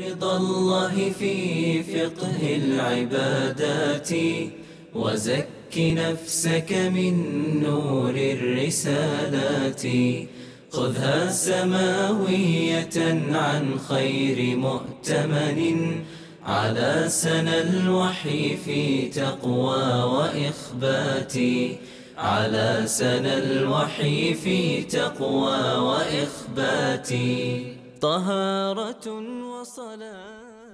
رضا الله في فقه العبادات وزك نفسك من نور الرسالات خذها سماوية عن خير مؤتمن على سنى الوحي في تقوى وإخبات على سنى الوحي في تقوى وإخبات طهارة صلاة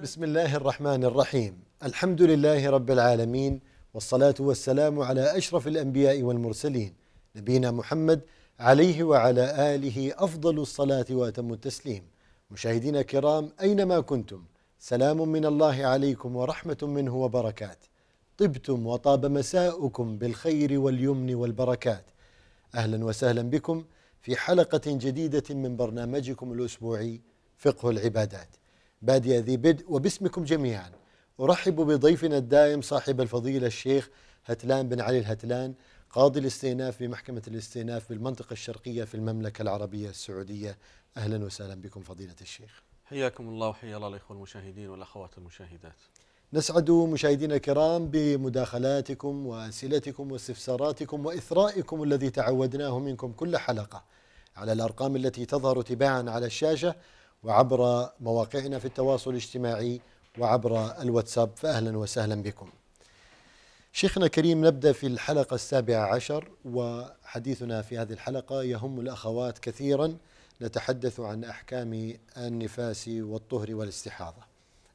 بسم الله الرحمن الرحيم الحمد لله رب العالمين والصلاة والسلام على أشرف الأنبياء والمرسلين نبينا محمد عليه وعلى آله أفضل الصلاة وأتم التسليم مشاهدينا الكرام أينما كنتم سلام من الله عليكم ورحمة منه وبركات طبتم وطاب مساؤكم بالخير واليمن والبركات أهلا وسهلا بكم في حلقة جديدة من برنامجكم الأسبوعي فقه العبادات بادية ذي بدء وباسمكم جميعا أرحب بضيفنا الدائم صاحب الفضيلة الشيخ هتلان بن علي الهتلان قاضي الاستئناف بمحكمة الاستئناف بالمنطقة الشرقية في المملكة العربية السعودية أهلا وسهلا بكم فضيلة الشيخ حياكم الله وحيا الله الإخوة المشاهدين والأخوات المشاهدات نسعد مشاهدينا الكرام بمداخلاتكم وأسئلتكم واستفساراتكم وإثرائكم الذي تعودناه منكم كل حلقة على الأرقام التي تظهر تباعا على الشاشة وعبر مواقعنا في التواصل الاجتماعي وعبر الواتساب فأهلا وسهلا بكم شيخنا كريم نبدأ في الحلقة السابعة عشر وحديثنا في هذه الحلقة يهم الأخوات كثيرا نتحدث عن أحكام النفاس والطهر والاستحاضة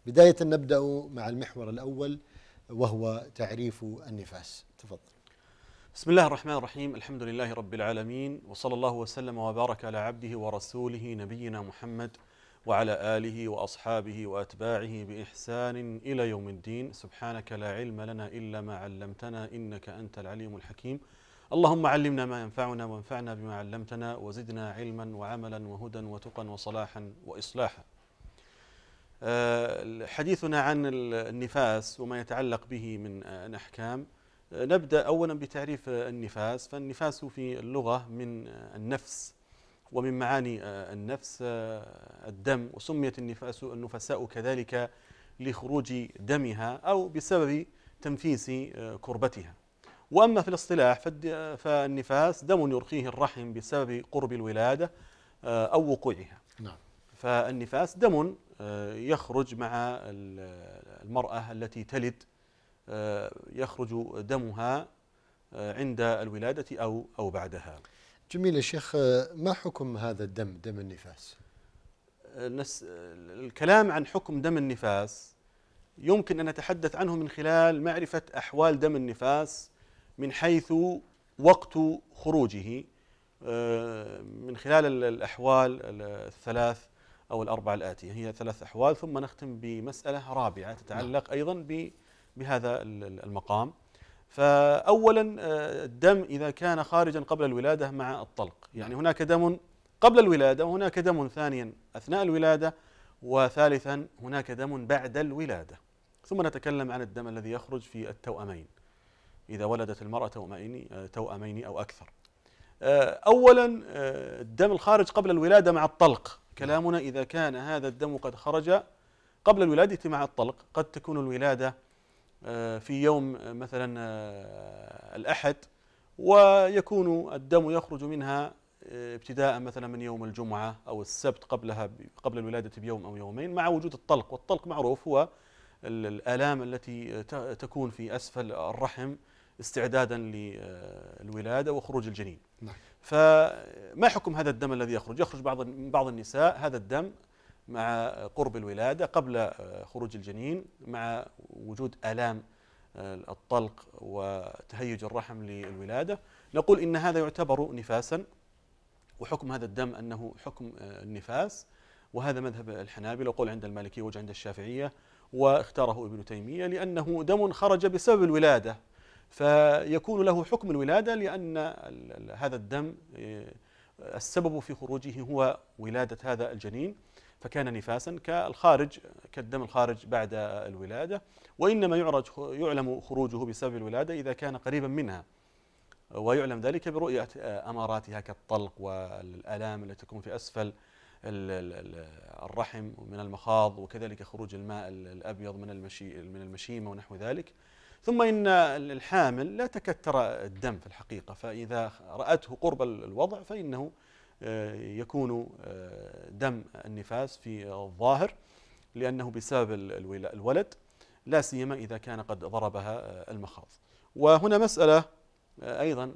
بداية نبدأ مع المحور الأول وهو تعريف النفاس تفضل بسم الله الرحمن الرحيم الحمد لله رب العالمين وصلى الله وسلم وبارك على عبده ورسوله نبينا محمد وعلى آله وأصحابه وأتباعه بإحسان إلى يوم الدين سبحانك لا علم لنا إلا ما علمتنا إنك أنت العليم الحكيم اللهم علمنا ما ينفعنا وانفعنا بما علمتنا وزدنا علما وعملا وهدى وتقى وصلاحا وإصلاحا آه، حديثنا عن النفاس وما يتعلق به من الأحكام آه، نبدأ أولا بتعريف النفاس فالنفاس في اللغة من النفس ومن معاني آه، النفس آه، الدم وسميت النفساء كذلك لخروج دمها أو بسبب تنفيس آه، كربتها وأما في الاصطلاح فالنفاس دم يرخيه الرحم بسبب قرب الولادة أو وقوعها نعم. فالنفاس دم يخرج مع المرأة التي تلد يخرج دمها عند الولادة أو أو بعدها جميل يا شيخ آه، ما حكم هذا الدم دم النفاس آه، نس... آه، الكلام عن حكم دم النفاس يمكن أن نتحدث عنه من خلال معرفة أحوال دم النفاس من حيث وقت خروجه من خلال الأحوال الثلاث أو الأربعة الآتية هي ثلاث أحوال ثم نختم بمسألة رابعة تتعلق أيضا بهذا المقام فأولا آه، الدم إذا كان خارجا قبل الولادة مع الطلق يعني هناك دم قبل الولادة وهناك دم ثانيا أثناء الولادة وثالثا هناك دم بعد الولادة ثم نتكلم عن الدم الذي يخرج في التوأمين إذا ولدت المرأة توأمين, آه، توأمين أو أكثر آه، أولا الدم الخارج قبل الولادة مع الطلق كلامنا إذا كان هذا الدم قد خرج قبل الولادة مع الطلق قد تكون الولادة آه، في يوم آه، مثلا آه، الأحد ويكون الدم يخرج منها ابتداء مثلا من يوم الجمعة أو السبت قبلها قبل الولادة بيوم أو يومين مع وجود الطلق والطلق معروف هو الآلام التي تكون في أسفل الرحم استعدادا للولادة وخروج الجنين نعم. فما حكم هذا الدم الذي يخرج؟ يخرج بعض بعض النساء هذا الدم مع قرب الولادة قبل خروج الجنين مع وجود آلام آه، الطلق وتهيج الرحم للولادة نقول إن هذا يعتبر نفاسا وحكم هذا الدم أنه حكم آه، النفاس وهذا مذهب الحنابلة وقول عند المالكية عند الشافعية واختاره ابن تيمية لأنه دم خرج بسبب الولادة فيكون له حكم الولادة لأن هذا الدم آه، السبب في خروجه هو ولادة هذا الجنين فكان نفاسا كالخارج كالدم الخارج بعد الولادة وإنما يعرج يعلم خروجه بسبب الولادة إذا كان قريبا منها ويعلم ذلك برؤية أماراتها كالطلق والآلام التي تكون في أسفل الرحم من المخاض وكذلك خروج الماء الأبيض من المشي من المشيمة ونحو ذلك ثم إن الحامل لا تكتر الدم في الحقيقة فإذا رأته قرب الوضع فإنه آه، يكون آه، دم النفاس في الظاهر لأنه بسبب الولد لا سيما إذا كان قد ضربها آه، المخاض وهنا مسألة أيضا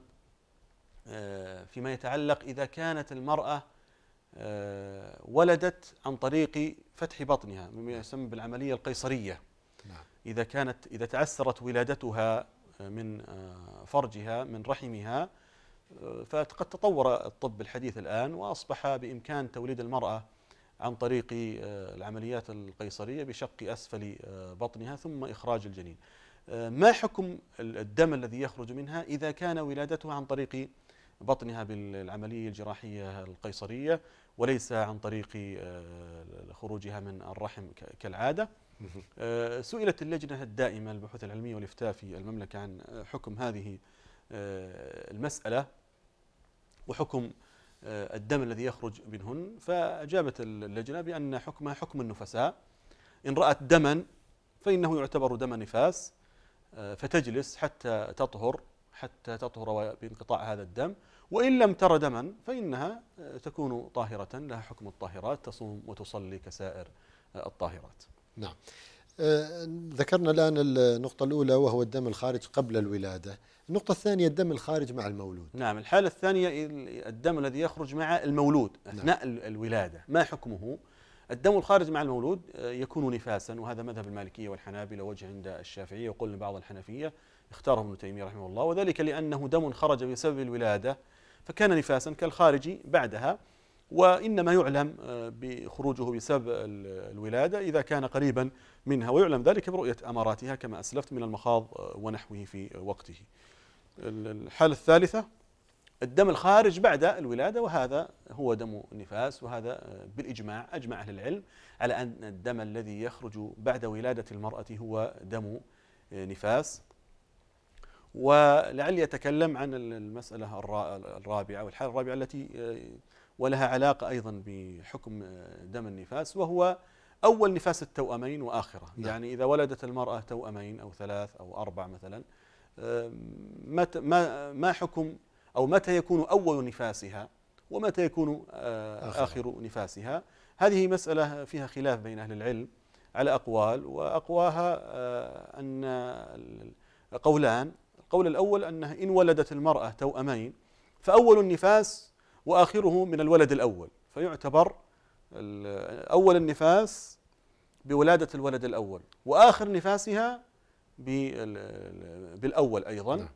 فيما يتعلق إذا كانت المرأة ولدت عن طريق فتح بطنها مما نعم. يسمى بالعملية القيصرية نعم. إذا كانت إذا تعسرت ولادتها من فرجها من رحمها فقد تطور الطب الحديث الآن وأصبح بإمكان توليد المرأة عن طريق آه، العمليات القيصرية بشق أسفل آه، بطنها ثم إخراج الجنين آه، ما حكم الدم الذي يخرج منها إذا كان ولادتها عن طريق بطنها بالعملية الجراحية القيصرية وليس عن طريق خروجها من الرحم كالعادة سئلت اللجنة الدائمة للبحوث العلمية والإفتاء في المملكة عن حكم هذه آه، المسألة وحكم آه، الدم الذي يخرج منهن فأجابت اللجنة بأن حكمها حكم النفساء إن رأت دما فإنه يعتبر دم نفاس آه، فتجلس حتى تطهر حتى تطهر بانقطاع هذا الدم وإن لم تر دما فإنها تكون طاهرة لها حكم الطاهرات تصوم وتصلي كسائر الطاهرات نعم آه، ذكرنا الآن النقطة الأولى وهو الدم الخارج قبل الولادة النقطة الثانية الدم الخارج مع المولود نعم الحالة الثانية الدم الذي يخرج مع المولود نعم. أثناء نعم. الولادة ما حكمه؟ الدم الخارج مع المولود آه، يكون نفاسا وهذا مذهب المالكية والحنابلة وجه عند الشافعية وقلنا بعض الحنفية اختاره ابن تيمية رحمه الله وذلك لأنه دم خرج بسبب الولادة فكان نفاسا كالخارج بعدها وإنما يعلم آه، بخروجه بسبب الولادة إذا كان قريبا منها ويعلم ذلك برؤية أماراتها كما أسلفت من المخاض آه، ونحوه في آه، وقته الحالة الثالثة الدم الخارج بعد الولادة وهذا هو دم النفاس وهذا آه، بالإجماع أجمع أهل العلم على أن الدم الذي يخرج بعد ولادة المرأة هو دم نفاس ولعلي أتكلم عن المسألة الرابعة والحالة الرابعة التي ولها علاقة أيضا بحكم دم النفاس وهو أول نفاس التوأمين وآخرة نعم. يعني إذا ولدت المرأة توأمين أو ثلاث أو أربع مثلا متى ما ما حكم أو متى يكون أول نفاسها ومتى يكون آه، آخر, آخر نفاسها هذه مسألة فيها خلاف بين أهل العلم على أقوال وأقواها آه، أن قولان القول الأول أنه إن ولدت المرأة توأمين فأول النفاس وآخره من الولد الأول فيعتبر أول النفاس بولادة الولد الأول وآخر نفاسها بالأول أيضا نعم.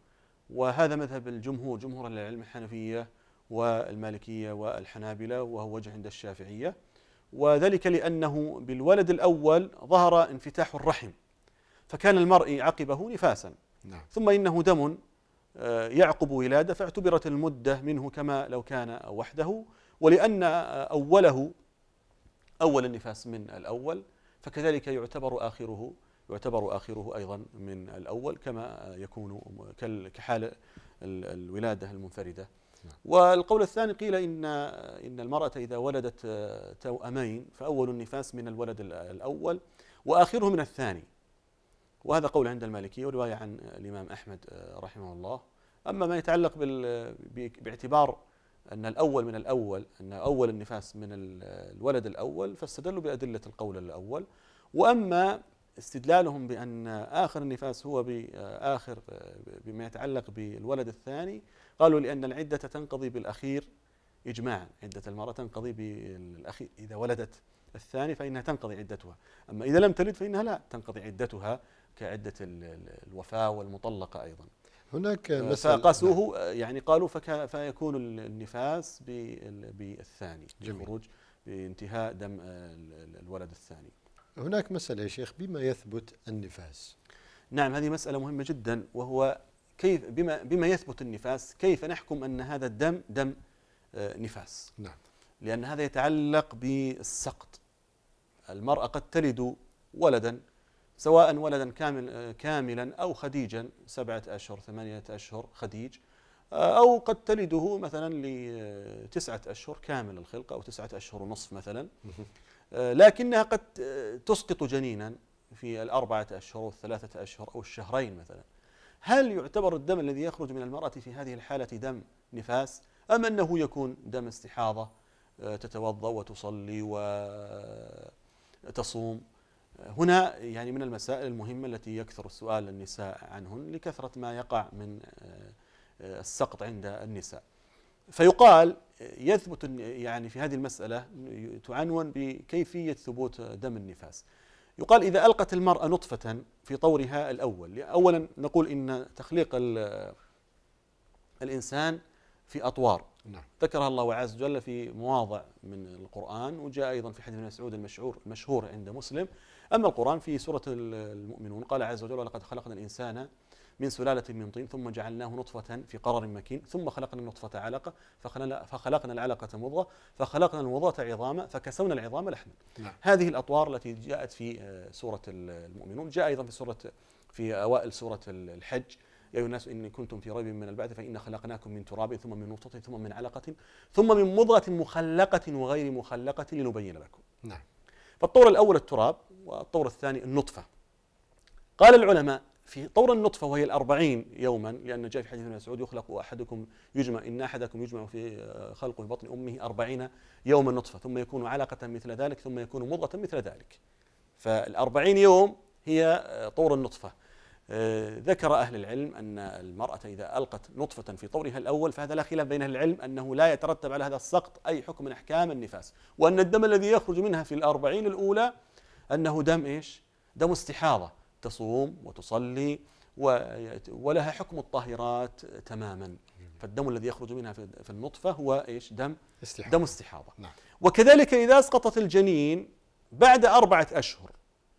وهذا مذهب الجمهور جمهور العلم الحنفية والمالكية والحنابلة وهو وجه عند الشافعية وذلك لأنه بالولد الأول ظهر انفتاح الرحم فكان المرء عقبه نفاسا نعم. ثم إنه دم آه، يعقب ولادة فاعتبرت المدة منه كما لو كان وحده ولأن أوله أول النفاس من الأول فكذلك يعتبر آخره يعتبر آخره أيضا من الأول كما يكون كحال الولادة المنفردة نعم. والقول الثاني قيل إن إن المرأة إذا ولدت توأمين فأول النفاس من الولد الأول وآخره من الثاني وهذا قول عند المالكية ورواية عن الإمام أحمد رحمه الله أما ما يتعلق باعتبار أن الأول من الأول أن أول النفاس من الولد الأول فاستدلوا بأدلة القول الأول وأما استدلالهم بأن آخر النفاس هو بآخر بما يتعلق بالولد الثاني قالوا لأن العدة تنقضي بالأخير إجماعا عدة المرأة تنقضي بالأخير إذا ولدت الثاني فإنها تنقضي عدتها أما إذا لم تلد فإنها لا تنقضي عدتها كعدة الوفاة والمطلقة أيضا هناك آه، فقاسوه آه، يعني قالوا فيكون النفاس بالثاني جميل. بانتهاء دم آه، الولد الثاني هناك مسألة يا شيخ بما يثبت النفاس نعم هذه مسألة مهمة جدا وهو كيف بما بما يثبت النفاس كيف نحكم أن هذا الدم دم نفاس نعم لأن هذا يتعلق بالسقط المرأة قد تلد ولدا سواء ولدا كامل كاملا أو خديجا سبعة أشهر ثمانية أشهر خديج آه، أو قد تلده مثلا لتسعة أشهر كامل الخلقة أو تسعة أشهر ونصف مثلا آه، لكنها قد آه، تسقط جنينا في الأربعة أشهر والثلاثة أشهر أو الشهرين مثلا هل يعتبر الدم الذي يخرج من المرأة في هذه الحالة دم نفاس أم أنه يكون دم استحاضة تتوضأ وتصلي وتصوم هنا يعني من المسائل المهمة التي يكثر السؤال النساء عنهن لكثرة ما يقع من آه، السقط عند النساء فيقال يثبت يعني في هذه المسألة تعنون بكيفية ثبوت دم النفاس يقال إذا ألقت المرأة نطفة في طورها الأول أولا نقول إن تخليق الإنسان في أطوار نعم. ذكرها الله عز وجل في مواضع من القرآن وجاء أيضا في حديث مسعود المشهور المشهور عند مسلم أما القرآن في سورة المؤمنون قال عز وجل ولقد خلقنا الإنسان من سلالة من طين ثم جعلناه نطفة في قرار مكين ثم خلقنا النطفة علقة فخلقنا العلقة مضغة فخلقنا المضغة عظاما فكسونا العظام لحما نعم. هذه الأطوار التي جاءت في سورة المؤمنون جاء أيضا في سورة في أوائل سورة الحج يا أيها الناس إن كنتم في ريب من البعث فإنا خلقناكم من تراب ثم من نطفة ثم من علقة ثم من مضغة مخلقة وغير مخلقة لنبين لكم نعم فالطور الأول التراب والطور الثاني النطفة قال العلماء في طور النطفة وهي الأربعين يوما لأن جاء في حديث ابن مسعود يخلق أحدكم يجمع إن أحدكم يجمع في خلقه في بطن أمه أربعين يوما نطفة ثم يكون علقة مثل ذلك ثم يكون مضغة مثل ذلك فالأربعين يوم هي طور النطفة آه، ذكر أهل العلم أن المرأة إذا ألقت نطفة في طورها الأول فهذا لا خلاف بين أهل العلم أنه لا يترتب على هذا السقط أي حكم من أحكام النفاس وأن الدم الذي يخرج منها في الأربعين الأولى أنه دم إيش؟ دم استحاضة تصوم وتصلي ولها حكم الطاهرات تماما فالدم الذي يخرج منها في النطفة هو إيش؟ دم استحاضة. دم استحاضة نعم. وكذلك إذا أسقطت الجنين بعد أربعة أشهر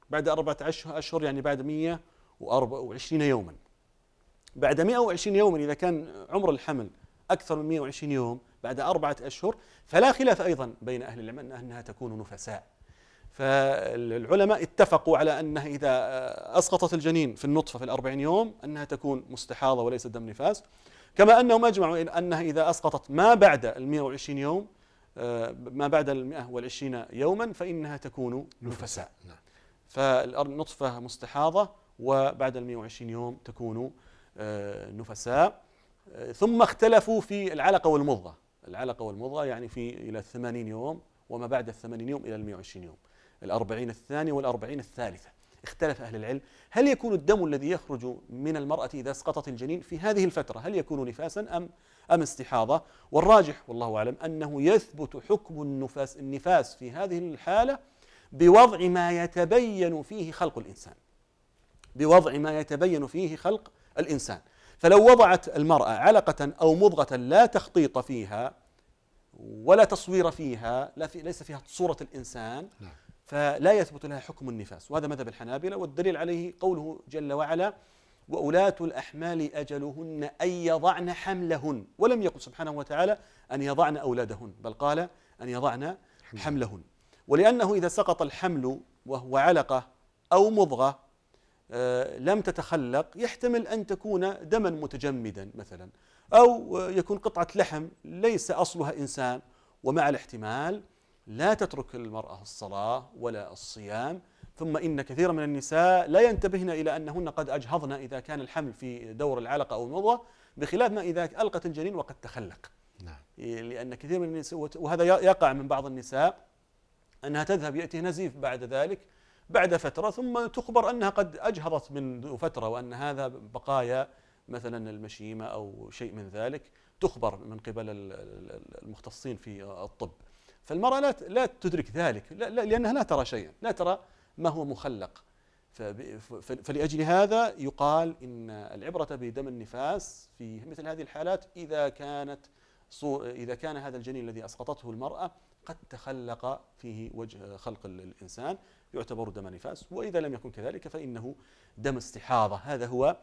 بعد أربعة أشهر يعني بعد وعشرين يوما بعد 120 يوما إذا كان عمر الحمل أكثر من 120 يوم بعد أربعة أشهر فلا خلاف أيضا بين أهل العلم أنها تكون نفساء فالعلماء اتفقوا على أنها إذا أسقطت الجنين في النطفة في الأربعين يوم أنها تكون مستحاضة وليس دم نفاس كما أنهم أجمعوا أنها إذا أسقطت ما بعد المئة وعشرين يوم آه، ما بعد المئة والعشرين يوما فإنها تكون نفساء نعم. فالنطفة مستحاضة وبعد المئة وعشرين يوم تكون آه، نفساء ثم اختلفوا في العلقة والمضغة العلقة والمضغة يعني في إلى الثمانين يوم وما بعد الثمانين يوم إلى المئة وعشرين يوم الأربعين الثانية والأربعين الثالثة اختلف أهل العلم هل يكون الدم الذي يخرج من المرأة إذا سقطت الجنين في هذه الفترة هل يكون نفاسا أم أم استحاضة والراجح والله أعلم أنه يثبت حكم النفاس النفاس في هذه الحالة بوضع ما يتبين فيه خلق الإنسان بوضع ما يتبين فيه خلق الإنسان فلو وضعت المرأة علقة أو مضغة لا تخطيط فيها ولا تصوير فيها لا في ليس فيها صورة الإنسان نعم. فلا يثبت لها حكم النفاس وهذا مذهب الحنابلة والدليل عليه قوله جل وعلا وأولاة الأحمال أجلهن أن يضعن حملهن ولم يقل سبحانه وتعالى أن يضعن أولادهن بل قال أن يضعن حملهن ولأنه إذا سقط الحمل وهو علقة أو مضغة آه، لم تتخلق يحتمل أن تكون دما متجمدا مثلا أو يكون قطعة لحم ليس أصلها إنسان ومع الاحتمال لا تترك المرأة الصلاة ولا الصيام ثم إن كثيرا من النساء لا ينتبهن إلى أنهن قد أجهضن إذا كان الحمل في دور العلقة أو المضغة بخلاف ما إذا ألقت الجنين وقد تخلق نعم. لأن كثير من النساء وهذا يقع من بعض النساء أنها تذهب يأتي نزيف بعد ذلك بعد فترة ثم تخبر أنها قد أجهضت من فترة وأن هذا بقايا مثلا المشيمة أو شيء من ذلك تخبر من قبل المختصين في الطب فالمرأة لا لا تدرك ذلك لا لا لأنها لا ترى شيئا لا ترى ما هو مخلق فلأجل هذا يقال إن العبرة بدم النفاس في مثل هذه الحالات إذا كانت إذا كان هذا الجنين الذي أسقطته المرأة قد تخلق فيه وجه خلق الإنسان يعتبر دم نفاس وإذا لم يكن كذلك فإنه دم استحاضة هذا هو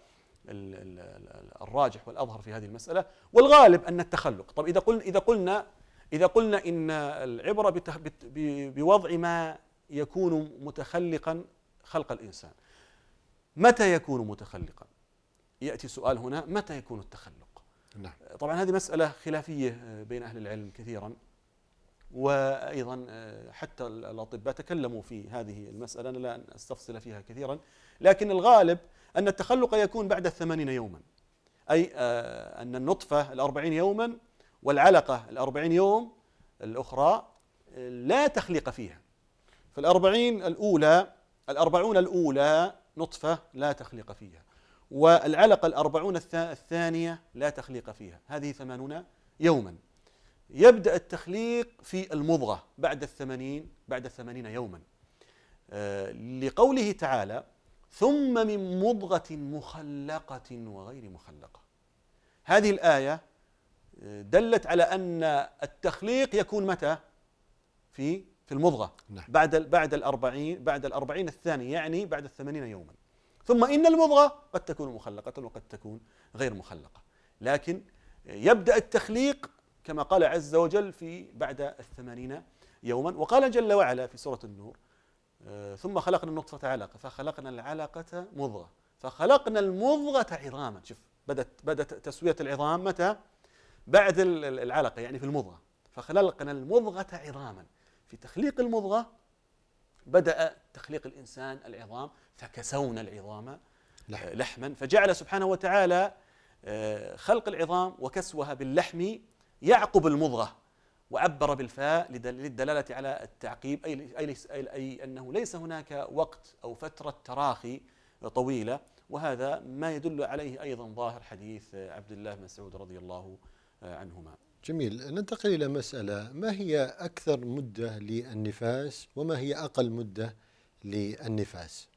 الراجح والأظهر في هذه المسألة والغالب أن التخلق طب إذا قلنا إذا قلنا إذا قلنا إن العبرة بوضع ما يكون متخلقا خلق الإنسان متى يكون متخلقا يأتي سؤال هنا متى يكون التخلق نعم. طبعا هذه مسألة خلافية بين أهل العلم كثيرا وأيضا آه، حتى الأطباء تكلموا في هذه المسألة أنا لا أستفصل فيها كثيرا لكن الغالب أن التخلق يكون بعد الثمانين يوما أي آه، أن النطفة الأربعين يوما والعلقة الأربعين يوم الأخرى لا تخليق فيها فالأربعين الأولى الأربعون الأولى نطفة لا تخليق فيها والعلقة الأربعون الثانية لا تخليق فيها هذه ثمانون يوما يبدأ التخليق في المضغة بعد الثمانين بعد الثمانين يوما آه، لقوله تعالى ثم من مضغة مخلقة وغير مخلقة هذه الآية دلت على ان التخليق يكون متى؟ في في المضغه نعم. بعد بعد الأربعين بعد الأربعين الثانيه يعني بعد الثمانين يوما ثم إن المضغة قد تكون مخلقة وقد تكون غير مخلقة لكن يبدأ التخليق كما قال عز وجل في بعد الثمانين يوما وقال جل وعلا في سورة النور آه، ثم خلقنا النطفة علقة فخلقنا العلقة مضغة فخلقنا المضغة عظاما شوف بدت بدت تسوية العظام متى؟ بعد العلقة يعني في المضغة فخلقنا المضغة عظاما في تخليق المضغة بدأ تخليق الإنسان العظام فكسونا العظام آه، لحما فجعل سبحانه وتعالى آه، خلق العظام وكسوها باللحم يعقب المضغة وعبر بالفاء للدلالة على التعقيب أي, أي, أي أنه ليس هناك وقت أو فترة تراخي طويلة وهذا ما يدل عليه أيضا ظاهر حديث عبد الله بن مسعود رضي الله عنه عنهما جميل ننتقل إلى مسألة ما هي أكثر مدة للنفاس وما هي أقل مدة للنفاس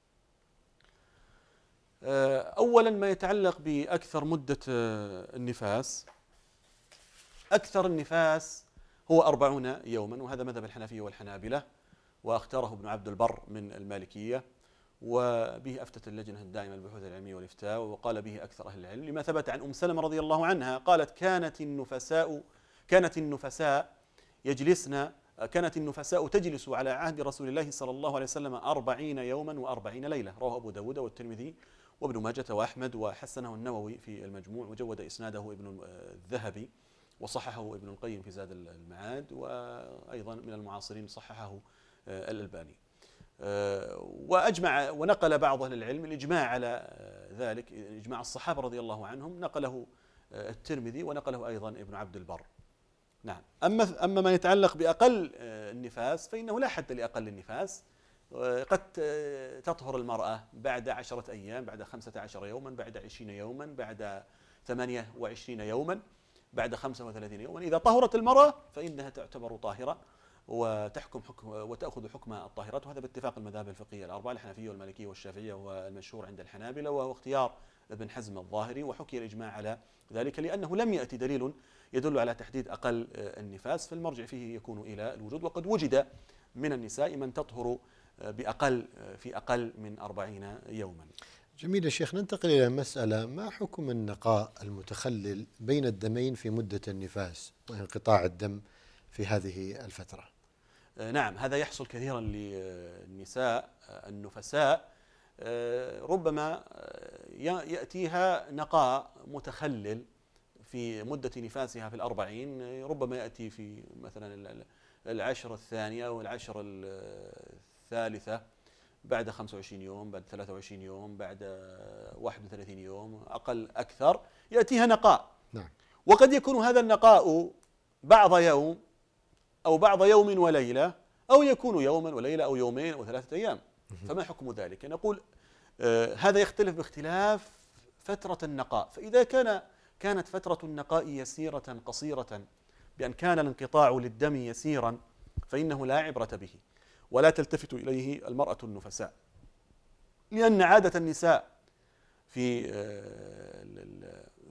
آه، أولا ما يتعلق بأكثر مدة آه، النفاس أكثر النفاس هو أربعون يوما وهذا مذهب الحنفية والحنابلة واختاره ابن عبد البر من المالكية وبه أفتت اللجنة الدائمة للبحوث العلمية والإفتاء وقال به أكثر أهل العلم لما ثبت عن أم سلمة رضي الله عنها قالت كانت النفساء كانت النفساء يجلسن كانت النفساء تجلس على عهد رسول الله صلى الله عليه وسلم أربعين يوما وأربعين ليلة رواه أبو داود والترمذي وابن ماجة وأحمد وحسنه النووي في المجموع وجود إسناده ابن الذهبي وصححه ابن القيم في زاد المعاد وأيضا من المعاصرين صححه الألباني آه، وأجمع ونقل بعض أهل العلم الإجماع على آه، ذلك إجماع الصحابة رضي الله عنهم نقله آه، الترمذي ونقله أيضا ابن عبد البر نعم أما أما ما يتعلق بأقل النفاس فإنه لا حد لأقل النفاس قد تطهر المرأة بعد عشرة أيام بعد خمسة عشر يوما بعد عشرين يوما بعد ثمانية وعشرين يوما بعد خمسة وثلاثين يوما إذا طهرت المرأة فإنها تعتبر طاهرة وتحكم حكم وتأخذ حكم الطاهرات وهذا باتفاق المذاهب الفقهية الأربعة الحنفية والمالكية والشافعية والمشهور عند الحنابلة وهو اختيار ابن حزم الظاهري وحكي الإجماع على ذلك لأنه لم يأتي دليل يدل على تحديد أقل آه، النفاس فالمرجع فيه يكون إلى الوجود وقد وجد من النساء من تطهر آه، بأقل آه، في أقل من أربعين يوما جميل الشيخ ننتقل إلى مسألة ما حكم النقاء المتخلل بين الدمين في مدة النفاس وانقطاع الدم في هذه الفترة آه، نعم هذا يحصل كثيرا للنساء آه، النفساء آه، ربما يأتيها نقاء متخلل في مدة نفاسها في الأربعين ربما يأتي في مثلا العشر الثانية أو العشر الثالثة بعد 25 يوم بعد 23 يوم بعد 31 يوم أقل أكثر يأتيها نقاء نعم. وقد يكون هذا النقاء بعض يوم أو بعض يوم وليلة أو يكون يوما وليلة أو يومين أو ثلاثة أيام فما حكم ذلك نقول آه، هذا يختلف باختلاف فترة النقاء فإذا كان كانت فترة النقاء يسيرة قصيرة بأن كان الانقطاع للدم يسيرا فإنه لا عبرة به ولا تلتفت إليه المرأة النفساء لأن عادة النساء في آه،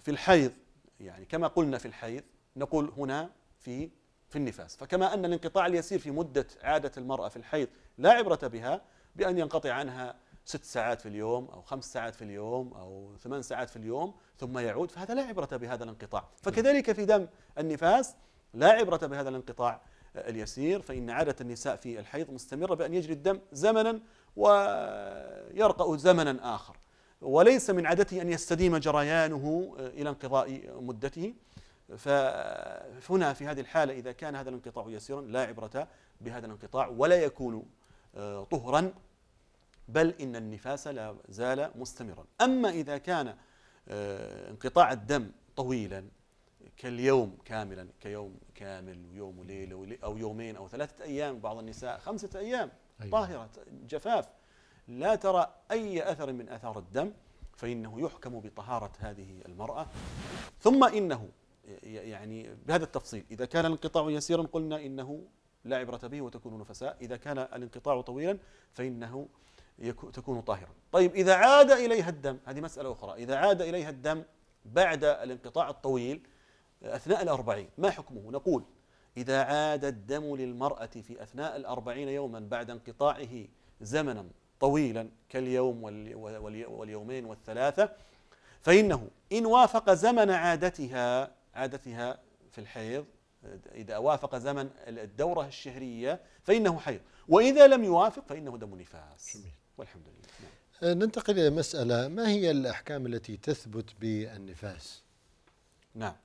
في الحيض يعني كما قلنا في الحيض نقول هنا في في النفاس فكما أن الانقطاع اليسير في مدة عادة المرأة في الحيض لا عبرة بها بأن ينقطع عنها ست ساعات في اليوم أو خمس ساعات في اليوم أو ثمان ساعات في اليوم ثم يعود فهذا لا عبرة بهذا الانقطاع فكذلك في دم النفاس لا عبرة بهذا الانقطاع اليسير فإن عادة النساء في الحيض مستمرة بأن يجري الدم زمنا ويرقأ زمنا آخر وليس من عادته أن يستديم جريانه إلى انقضاء مدته فهنا في هذه الحالة إذا كان هذا الانقطاع يسيرا لا عبرة بهذا الانقطاع ولا يكون آه، طهرا بل إن النفاس لا زال مستمرا أما إذا كان آه، انقطاع الدم طويلا كاليوم كاملا كيوم كامل ويوم وليلة أو يومين أو ثلاثة أيام بعض النساء خمسة أيام أيوة. طاهرة جفاف لا ترى أي أثر من أثار الدم فإنه يحكم بطهارة هذه المرأة ثم إنه يعني بهذا التفصيل إذا كان الانقطاع يسيرا قلنا إنه لا عبرة به وتكون نفساء إذا كان الانقطاع طويلا فإنه تكون طاهرا طيب إذا عاد إليها الدم هذه مسألة أخرى إذا عاد إليها الدم بعد الانقطاع الطويل أثناء الأربعين ما حكمه نقول إذا عاد الدم للمرأة في أثناء الأربعين يوما بعد انقطاعه زمنا طويلا كاليوم واليومين والثلاثة فإنه إن وافق زمن عادتها عادتها في الحيض إذا وافق زمن الدورة الشهرية فإنه حيض وإذا لم يوافق فإنه دم نفاس جميل. والحمد لله نعم. أه، ننتقل إلى مسألة ما هي الأحكام التي تثبت بالنفاس نعم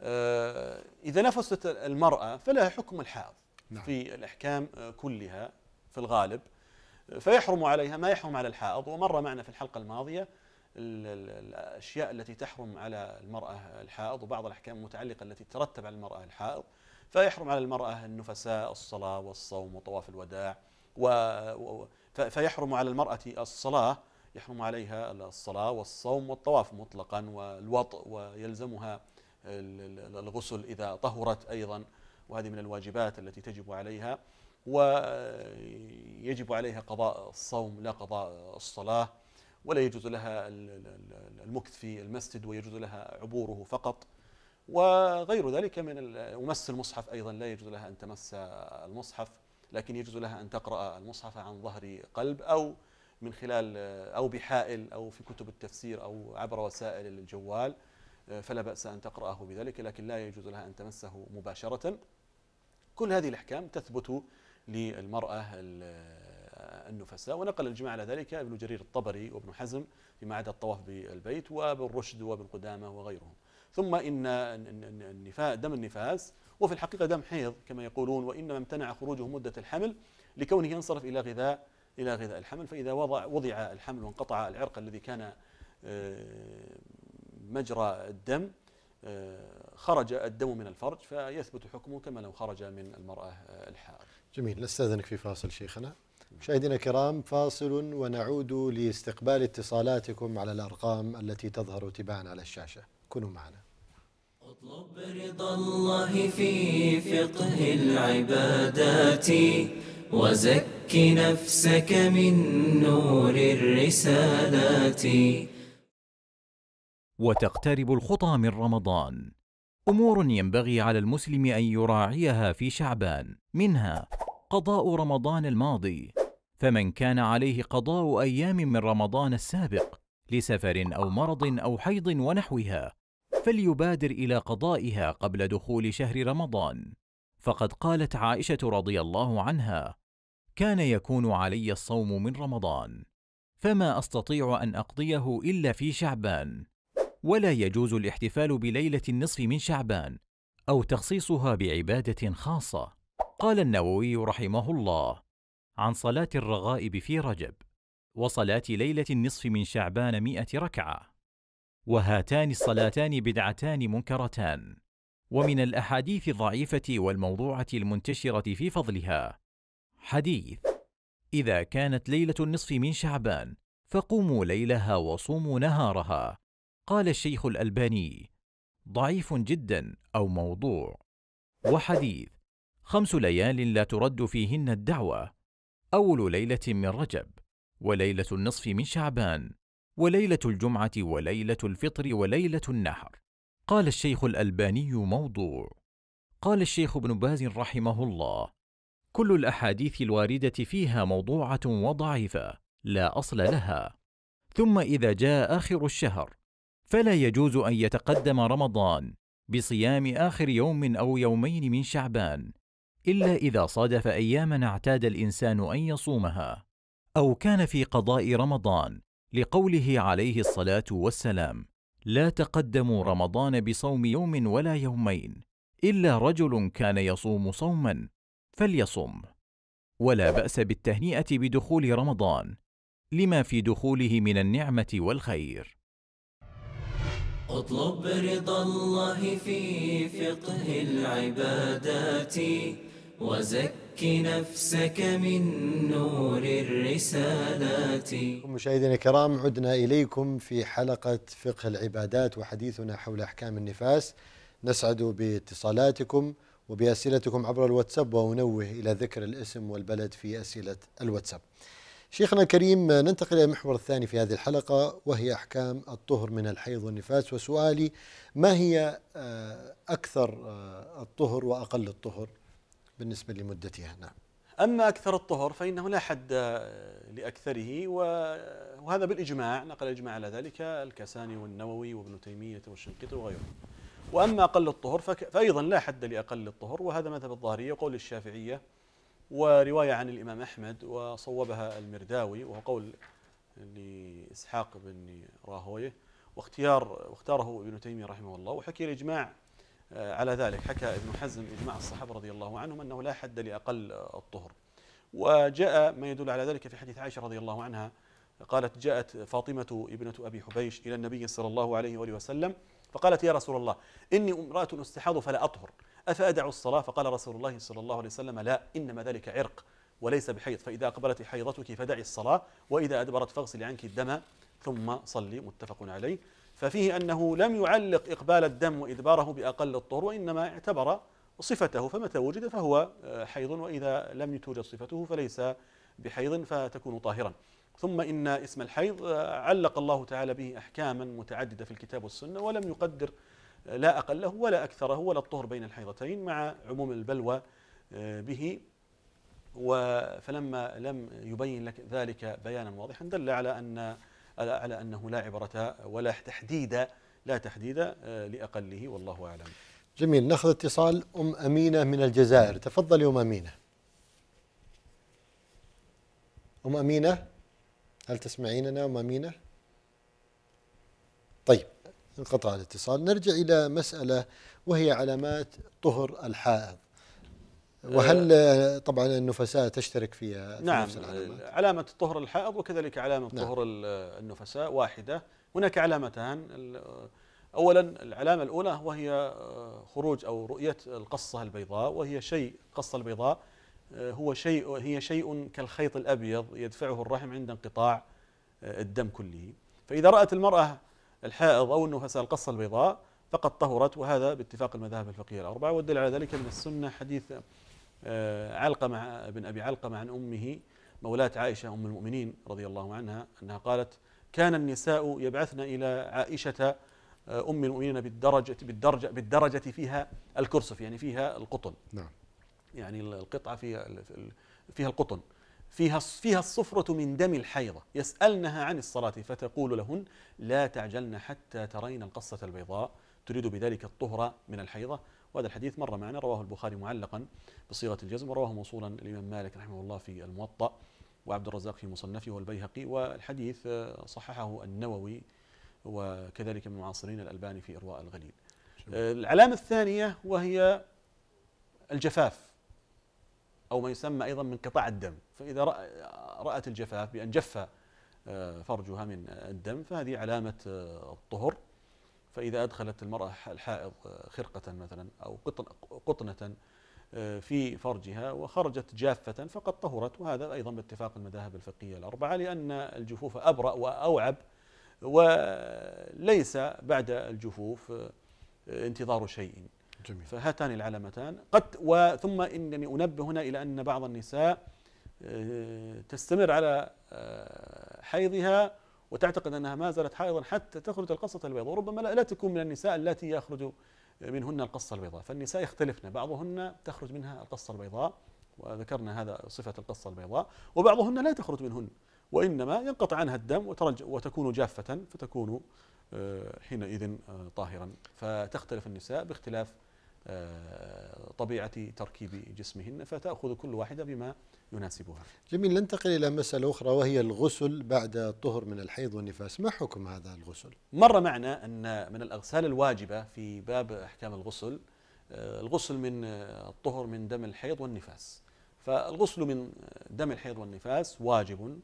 أه، إذا نفست المرأة فلها حكم الحائض نعم. في الأحكام أه، كلها في الغالب فيحرم عليها ما يحرم على الحائض ومر معنا في الحلقة الماضية الأشياء التي تحرم على المرأة الحائض وبعض الأحكام المتعلقة التي تترتب على المرأة الحائض فيحرم على المرأة النفساء الصلاة والصوم وطواف الوداع و فيحرم على المرأة الصلاة يحرم عليها الصلاة والصوم والطواف مطلقا والوط ويلزمها الغسل إذا طهرت أيضا وهذه من الواجبات التي تجب عليها ويجب عليها قضاء الصوم لا قضاء الصلاه ولا يجوز لها المكث في المسجد ويجوز لها عبوره فقط وغير ذلك من ومس المصحف أيضا لا يجوز لها أن تمس المصحف لكن يجوز لها أن تقرأ المصحف عن ظهر قلب أو من خلال أو بحائل أو في كتب التفسير أو عبر وسائل الجوال فلا بأس أن تقرأه بذلك لكن لا يجوز لها أن تمسه مباشرة كل هذه الأحكام تثبت للمرأة النفساء ونقل الجماعة على ذلك ابن جرير الطبري وابن حزم فيما عدا الطواف بالبيت وابن رشد وابن قدامة وغيرهم ثم إن النفا دم النفاس وفي الحقيقة دم حيض كما يقولون وإنما امتنع خروجه مدة الحمل لكونه ينصرف إلى غذاء إلى غذاء الحمل فإذا وضع وضع الحمل وانقطع العرق الذي كان آه، مجرى الدم آه، خرج الدم من الفرج فيثبت حكمه كما لو خرج من المرأة الحائض جميل نستأذنك في فاصل شيخنا مشاهدينا الكرام فاصل ونعود لاستقبال اتصالاتكم على الأرقام التي تظهر تباعا على الشاشة كونوا معنا اطلب رضا الله في فقه العبادات وزك نفسك من نور الرسالات وتقترب الخطى من رمضان امور ينبغي على المسلم ان يراعيها في شعبان منها قضاء رمضان الماضي فمن كان عليه قضاء ايام من رمضان السابق لسفر او مرض او حيض ونحوها فليبادر الى قضائها قبل دخول شهر رمضان فقد قالت عائشه رضي الله عنها كان يكون علي الصوم من رمضان فما استطيع ان اقضيه الا في شعبان ولا يجوز الاحتفال بليله النصف من شعبان او تخصيصها بعباده خاصه قال النووي رحمه الله عن صلاة الرغائب في رجب وصلاة ليلة النصف من شعبان مئة ركعة وهاتان الصلاتان بدعتان منكرتان ومن الأحاديث الضعيفة والموضوعة المنتشرة في فضلها حديث إذا كانت ليلة النصف من شعبان فقوموا ليلها وصوموا نهارها قال الشيخ الألباني ضعيف جدا أو موضوع وحديث خمس ليال لا ترد فيهن الدعوة أول ليلة من رجب، وليلة النصف من شعبان، وليلة الجمعة وليلة الفطر وليلة النحر. قال الشيخ الألباني موضوع. قال الشيخ ابن باز رحمه الله: كل الأحاديث الواردة فيها موضوعة وضعيفة، لا أصل لها. ثم إذا جاء آخر الشهر، فلا يجوز أن يتقدم رمضان بصيام آخر يوم أو يومين من شعبان، إلا إذا صادف أيامًا اعتاد الإنسان أن يصومها، أو كان في قضاء رمضان، لقوله عليه الصلاة والسلام: "لا تقدموا رمضان بصوم يوم ولا يومين، إلا رجل كان يصوم صومًا فليصم". ولا بأس بالتهنئة بدخول رمضان، لما في دخوله من النعمة والخير. اطلب رضا الله في فقه العبادات وزك نفسك من نور الرسالات مشاهدينا الكرام عدنا إليكم في حلقة فقه العبادات وحديثنا حول أحكام النفاس نسعد باتصالاتكم وبأسئلتكم عبر الواتساب وأنوه إلى ذكر الاسم والبلد في أسئلة الواتساب شيخنا الكريم ننتقل إلى المحور الثاني في هذه الحلقة وهي أحكام الطهر من الحيض والنفاس وسؤالي ما هي آه، أكثر آه، الطهر وأقل الطهر بالنسبة لمدتها نعم أما أكثر الطهر فإنه لا حد آه، لأكثره وهذا بالإجماع نقل الإجماع على ذلك الكساني والنووي وابن تيمية والشنقيطي وغيرهم وأما أقل الطهر فأيضا لا حد لأقل الطهر وهذا مذهب الظاهرية وقول الشافعية ورواية عن الإمام أحمد وصوبها المرداوي وهو قول لإسحاق بن راهويه واختيار واختاره ابن تيمية رحمه الله وحكي الإجماع آه، على ذلك حكى ابن حزم إجماع الصحابة رضي الله عنهم أنه لا حد لأقل الطهر وجاء ما يدل على ذلك في حديث عائشة رضي الله عنها قالت جاءت فاطمة ابنة أبي حبيش إلى النبي صلى الله عليه وآله وسلم فقالت يا رسول الله إني امرأة استحاض فلا أطهر أفأدع الصلاة فقال رسول الله صلى الله عليه وسلم لا إنما ذلك عرق وليس بحيض فإذا أقبلت حيضتك فدعي الصلاة وإذا أدبرت فاغسلي عنك الدم ثم صلي متفق عليه ففيه أنه لم يعلق إقبال الدم وإدباره بأقل الطهر وإنما اعتبر صفته فمتى وجد فهو آه، حيض وإذا لم توجد صفته فليس بحيض فتكون طاهرا ثم إن اسم الحيض آه، علق الله تعالى به أحكاما متعددة في الكتاب والسنة ولم يقدر آه، لا أقله ولا أكثره ولا الطهر بين الحيضتين مع عموم البلوى به فلما لم يبين لك ذلك بيانا واضحا دل على أن على أنه لا عبرة ولا تحديد لا تحديد آه، لأقله والله أعلم جميل ناخذ اتصال أم أمينة من الجزائر تفضل أم أمينة أم أمينة هل تسمعيننا أم أمينة طيب انقطع الاتصال نرجع إلى مسألة وهي علامات طهر الحائض وهل طبعا النفساء تشترك فيها في نعم نفس علامة طهر الحائض وكذلك علامة نعم طهر النفساء واحدة هناك علامتان أولا العلامة الأولى وهي آه، خروج أو رؤية القصة البيضاء وهي شيء القصة البيضاء آه، هو شيء هي شيء كالخيط الأبيض يدفعه الرحم عند انقطاع آه، الدم كله فإذا رأت المرأة الحائض أو النفساء القصة البيضاء فقد طهرت وهذا باتفاق المذاهب الفقهية الأربعة والدليل على ذلك من السنة حديث آه، علقمة بن أبي علقمة عن أمه مولاة عائشة أم المؤمنين رضي الله عنها أنها قالت كان النساء يبعثن إلى عائشة آه، أم المؤمنين بالدرجة بالدرجة بالدرجة فيها الكرسف يعني فيها القطن نعم يعني القطعة فيها فيها القطن فيها فيها الصفرة من دم الحيضة يسألنها عن الصلاة فتقول لهن لا تعجلن حتى ترين القصة البيضاء تريد بذلك الطهر من الحيضة وهذا الحديث مر معنا رواه البخاري معلقا بصيغة الجزم ورواه موصولا الإمام مالك رحمه الله في الموطأ وعبد الرزاق في مصنفه والبيهقي والحديث صححه النووي وكذلك من معاصرين الألباني في إرواء الغليل العلامة الثانية وهي الجفاف أو ما يسمى أيضا من قطاع الدم فإذا رأت الجفاف بأن جف آه، فرجها من الدم فهذه علامة آه، الطهر فإذا أدخلت المرأة الحائض آه، خرقة مثلا أو قطنة آه، في فرجها وخرجت جافة فقد طهرت وهذا أيضا باتفاق المذاهب الفقهية الأربعة لأن الجفوف أبرأ وأوعب وليس بعد الجفوف آه، انتظار شيء جميل. فهاتان العلامتان قد وثم انني انبه هنا الى ان بعض النساء تستمر على حيضها وتعتقد أنها ما زالت حائضا حتى تخرج القصة البيضاء وربما لا تكون من النساء التي يخرج منهن القصة البيضاء فالنساء يختلفن بعضهن تخرج منها القصة البيضاء وذكرنا هذا صفة القصة البيضاء وبعضهن لا تخرج منهن وإنما ينقطع عنها الدم وترج وتكون جافة فتكون آه، حينئذ آه، طاهرا فتختلف النساء باختلاف آه، طبيعة تركيب جسمهن فتأخذ كل واحدة بما يناسبها جميل ننتقل إلى مسألة أخرى وهي الغسل بعد الطهر من الحيض والنفاس ما حكم هذا الغسل؟ مر معنا أن من الأغسال الواجبة في باب أحكام الغسل آه، الغسل من آه، الطهر من دم الحيض والنفاس فالغسل من دم الحيض والنفاس واجب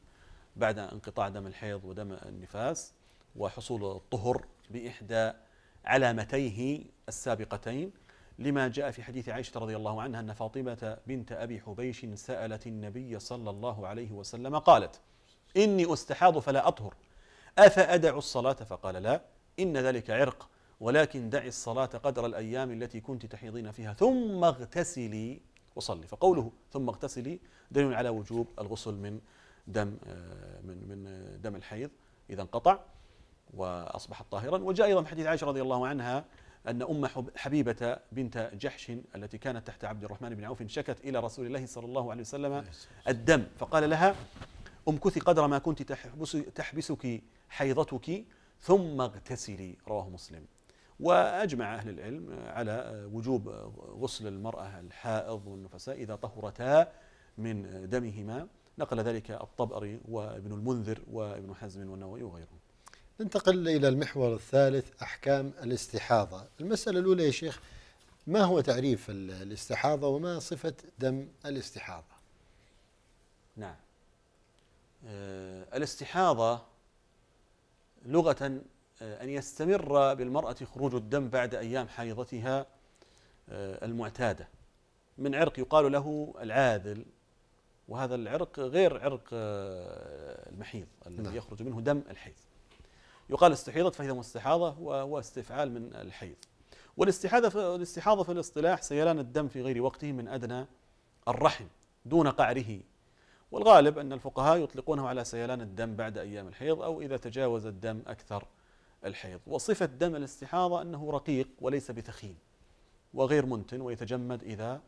بعد انقطاع دم الحيض ودم النفاس وحصول الطهر بإحدى علامتيه السابقتين لما جاء في حديث عائشة رضي الله عنها أن فاطمة بنت أبي حبيش سألت النبي صلى الله عليه وسلم قالت إني أستحاض فلا أطهر أفأدع الصلاة فقال لا إن ذلك عرق ولكن دعي الصلاة قدر الأيام التي كنت تحيضين فيها ثم اغتسلي وصلي فقوله ثم اغتسلي دليل على وجوب الغسل من دم آه، من من آه، دم الحيض إذا انقطع وأصبحت طاهرا وجاء أيضا في حديث عائشة رضي الله عنها أن أم حبيبة بنت جحش التي كانت تحت عبد الرحمن بن عوف شكت إلى رسول الله صلى الله عليه وسلم الدم فقال لها امكثي قدر ما كنت تحبس تحبسك حيضتك ثم اغتسلي رواه مسلم وأجمع أهل العلم على وجوب غسل المرأة الحائض والنفساء إذا طهرتا من دمهما نقل ذلك الطبري وابن المنذر وابن حزم والنووي وغيرهم ننتقل إلى المحور الثالث أحكام الاستحاضة المسألة الأولى يا شيخ ما هو تعريف الاستحاضة وما صفة دم الاستحاضة نعم آه، الاستحاضة لغة آه، أن يستمر بالمرأة خروج الدم بعد أيام حيضتها آه، المعتادة من عرق يقال له العاذل وهذا العرق غير عرق المحيض الذي نعم. يخرج منه دم الحيض يقال استحيضت فهي مستحاضة واستفعال من الحيض والاستحاضة الاستحاضة في الاصطلاح سيلان الدم في غير وقته من أدنى الرحم دون قعره والغالب أن الفقهاء يطلقونه على سيلان الدم بعد أيام الحيض أو إذا تجاوز الدم أكثر الحيض وصفة دم الاستحاضة أنه رقيق وليس بثخين وغير منتن ويتجمد إذا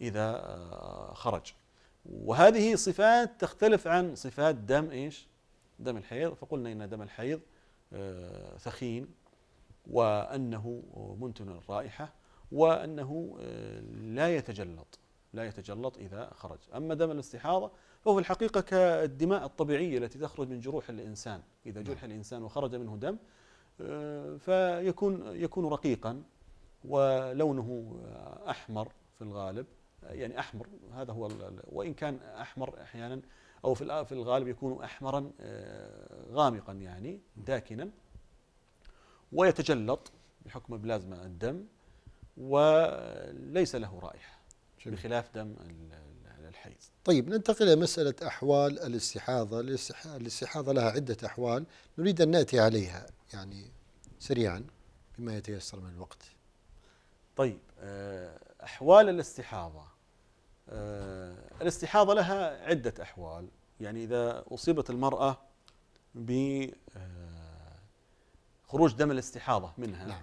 إذا آه، خرج وهذه صفات تختلف عن صفات دم إيش دم الحيض فقلنا إن دم الحيض آه، ثخين وأنه منتن الرائحة وأنه آه، لا يتجلط لا يتجلط إذا خرج أما دم الاستحاضة فهو في الحقيقة كالدماء الطبيعية التي تخرج من جروح الإنسان إذا جرح نعم. الإنسان وخرج منه دم آه، فيكون يكون رقيقا ولونه أحمر في الغالب يعني أحمر هذا هو وإن كان أحمر أحيانا أو في في الغالب يكون أحمرا آه، غامقا يعني داكنا ويتجلط بحكم بلازما الدم وليس له رائحة بخلاف دم الحيض طيب ننتقل إلى مسألة أحوال الاستحاضة الاستحاضة لها عدة أحوال نريد أن نأتي عليها يعني سريعا بما يتيسر من الوقت طيب آه، أحوال الاستحاضة آه، الاستحاضة لها عدة أحوال يعني إذا أصيبت المرأة بخروج آه، دم الاستحاضة منها نعم.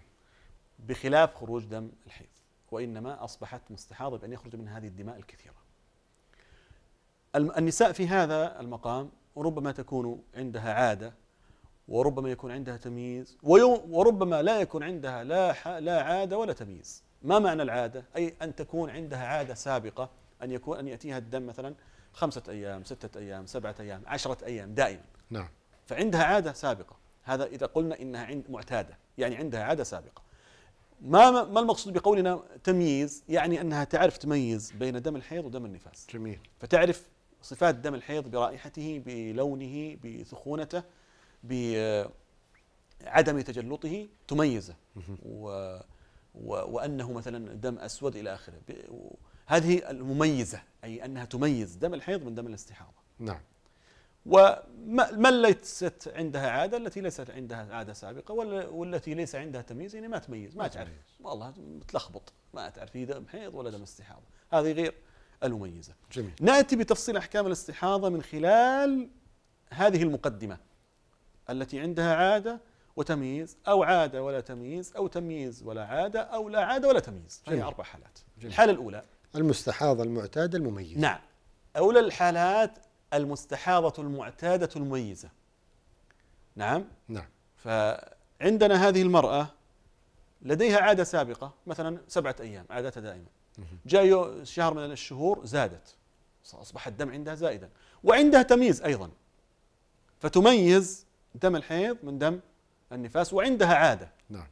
بخلاف خروج دم الحيض وإنما أصبحت مستحاضة بأن يخرج من هذه الدماء الكثيرة النساء في هذا المقام ربما تكون عندها عادة وربما يكون عندها تمييز وربما لا يكون عندها لا لا عادة ولا تمييز ما معنى العادة؟ أي أن تكون عندها عادة سابقة أن يكون أن يأتيها الدم مثلا خمسة أيام ستة أيام سبعة أيام عشرة أيام دائما نعم فعندها عادة سابقة هذا إذا قلنا إنها عند معتادة يعني عندها عادة سابقة ما ما المقصود بقولنا تمييز يعني أنها تعرف تميز بين دم الحيض ودم النفاس جميل فتعرف صفات دم الحيض برائحته بلونه بثخونته بعدم تجلطه تميزه و و وأنه مثلا دم أسود إلى آخره هذه المميزة أي أنها تميز دم الحيض من دم الاستحاضة نعم وما ليست عندها عادة التي ليست عندها عادة سابقة والتي ليس عندها تمييز يعني ما تميز ما تعرف والله تلخبط ما تعرف هي دم حيض ولا دم استحاضة هذه غير المميزة جميل. نأتي بتفصيل أحكام الاستحاضة من خلال هذه المقدمة التي عندها عادة وتمييز أو عادة ولا تمييز أو تمييز ولا عادة أو لا عادة ولا تمييز هذه أربع حالات جميل. الحالة الأولى المستحاضة المعتادة المميزة نعم أولى الحالات المستحاضة المعتادة المميزة نعم نعم فعندنا هذه المرأة لديها عادة سابقة مثلا سبعة أيام عادتها دائما جاء شهر من الشهور زادت أصبح الدم عندها زائدا وعندها تمييز أيضا فتميز دم الحيض من دم النفاس وعندها عادة نعم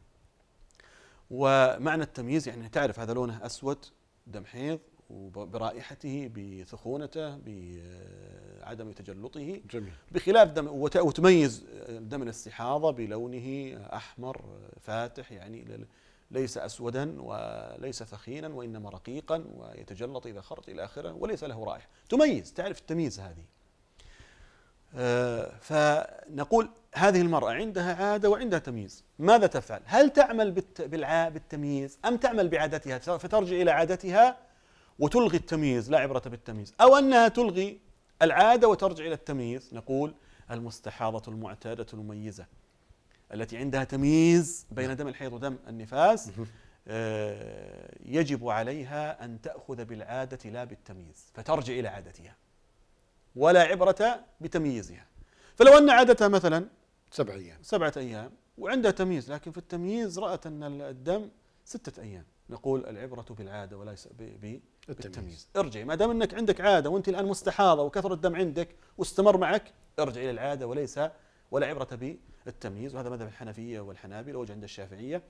ومعنى التمييز يعني تعرف هذا لونه أسود دمحيض وبرائحته بثخونته بعدم تجلطه جميل. بخلاف دم وتميز دم الاستحاضه بلونه احمر فاتح يعني ليس اسودا وليس ثخينا وانما رقيقا ويتجلط اذا خرج الى اخره وليس له رائحه تميز تعرف التمييز هذه آه، فنقول هذه المرأة عندها عادة وعندها تمييز ماذا تفعل؟ هل تعمل بالتمييز أم تعمل بعادتها فترجع إلى عادتها وتلغي التمييز لا عبرة بالتمييز أو أنها تلغي العادة وترجع إلى التمييز نقول المستحاضة المعتادة المميزة التي عندها تمييز بين دم الحيض ودم النفاس آه، يجب عليها أن تأخذ بالعادة لا بالتمييز فترجع إلى عادتها ولا عبرة بتمييزها فلو أن عادتها مثلا سبعة أيام سبعة أيام وعندها تمييز لكن في التمييز رأت أن الدم ستة أيام نقول العبرة بالعادة وليس بالتمييز ارجعي ما دام أنك عندك عادة وأنت الآن مستحاضة وكثر الدم عندك واستمر معك ارجعي العادة وليس ولا عبرة بالتمييز وهذا مذهب الحنفية والحنابلة وجه عند الشافعية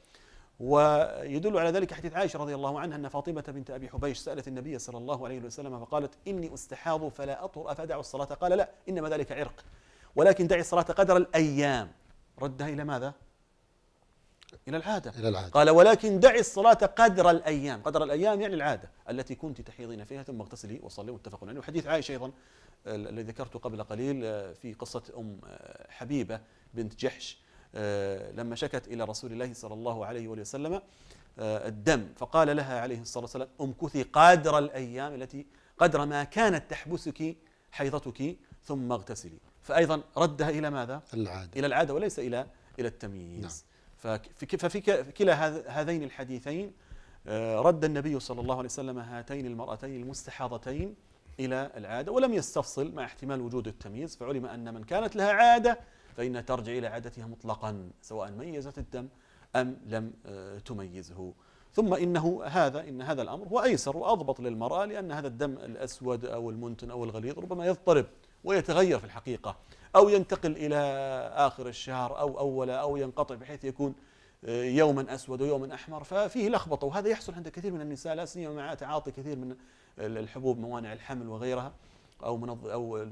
ويدل على ذلك حديث عائشة رضي الله عنها أن فاطمة بنت أبي حبيش سألت النبي صلى الله عليه وسلم فقالت إني أستحاض فلا أطهر أفدع الصلاة قال لا إنما ذلك عرق ولكن دعي الصلاة قدر الأيام ردها إلى ماذا؟ إلى العادة. إلى العادة قال ولكن دعي الصلاة قدر الأيام قدر الأيام يعني العادة التي كنت تحيضين فيها ثم اغتسلي وصلي واتفق عليه يعني وحديث عائشة أيضا الذي ذكرته قبل قليل آه، في قصة أم آه، حبيبة بنت جحش آه، لما شكت إلى رسول الله صلى الله عليه وسلم آه، الدم فقال لها عليه الصلاة والسلام امكثي قدر الأيام التي قدر ما كانت تحبسك حيضتك ثم اغتسلي فأيضا ردها إلى ماذا؟ العادة إلى العادة وليس إلى إلى التمييز نعم. ففي كلا هذين الحديثين آه، رد النبي صلى الله عليه وسلم هاتين المرأتين المستحاضتين إلى العادة ولم يستفصل مع احتمال وجود التمييز فعلم أن من كانت لها عادة فإنها ترجع إلى عادتها مطلقا سواء ميزت الدم أم لم آه، تميزه ثم إنه هذا إن هذا الأمر هو أيسر وأضبط للمرأة لأن هذا الدم الأسود أو المنتن أو الغليظ ربما يضطرب ويتغير في الحقيقة أو ينتقل إلى آخر الشهر أو أول أو ينقطع بحيث يكون آه، يوما أسود ويوما أحمر ففيه لخبطة وهذا يحصل عند كثير من النساء لا سيما مع تعاطي كثير من الحبوب موانع الحمل وغيرها أو منظ أو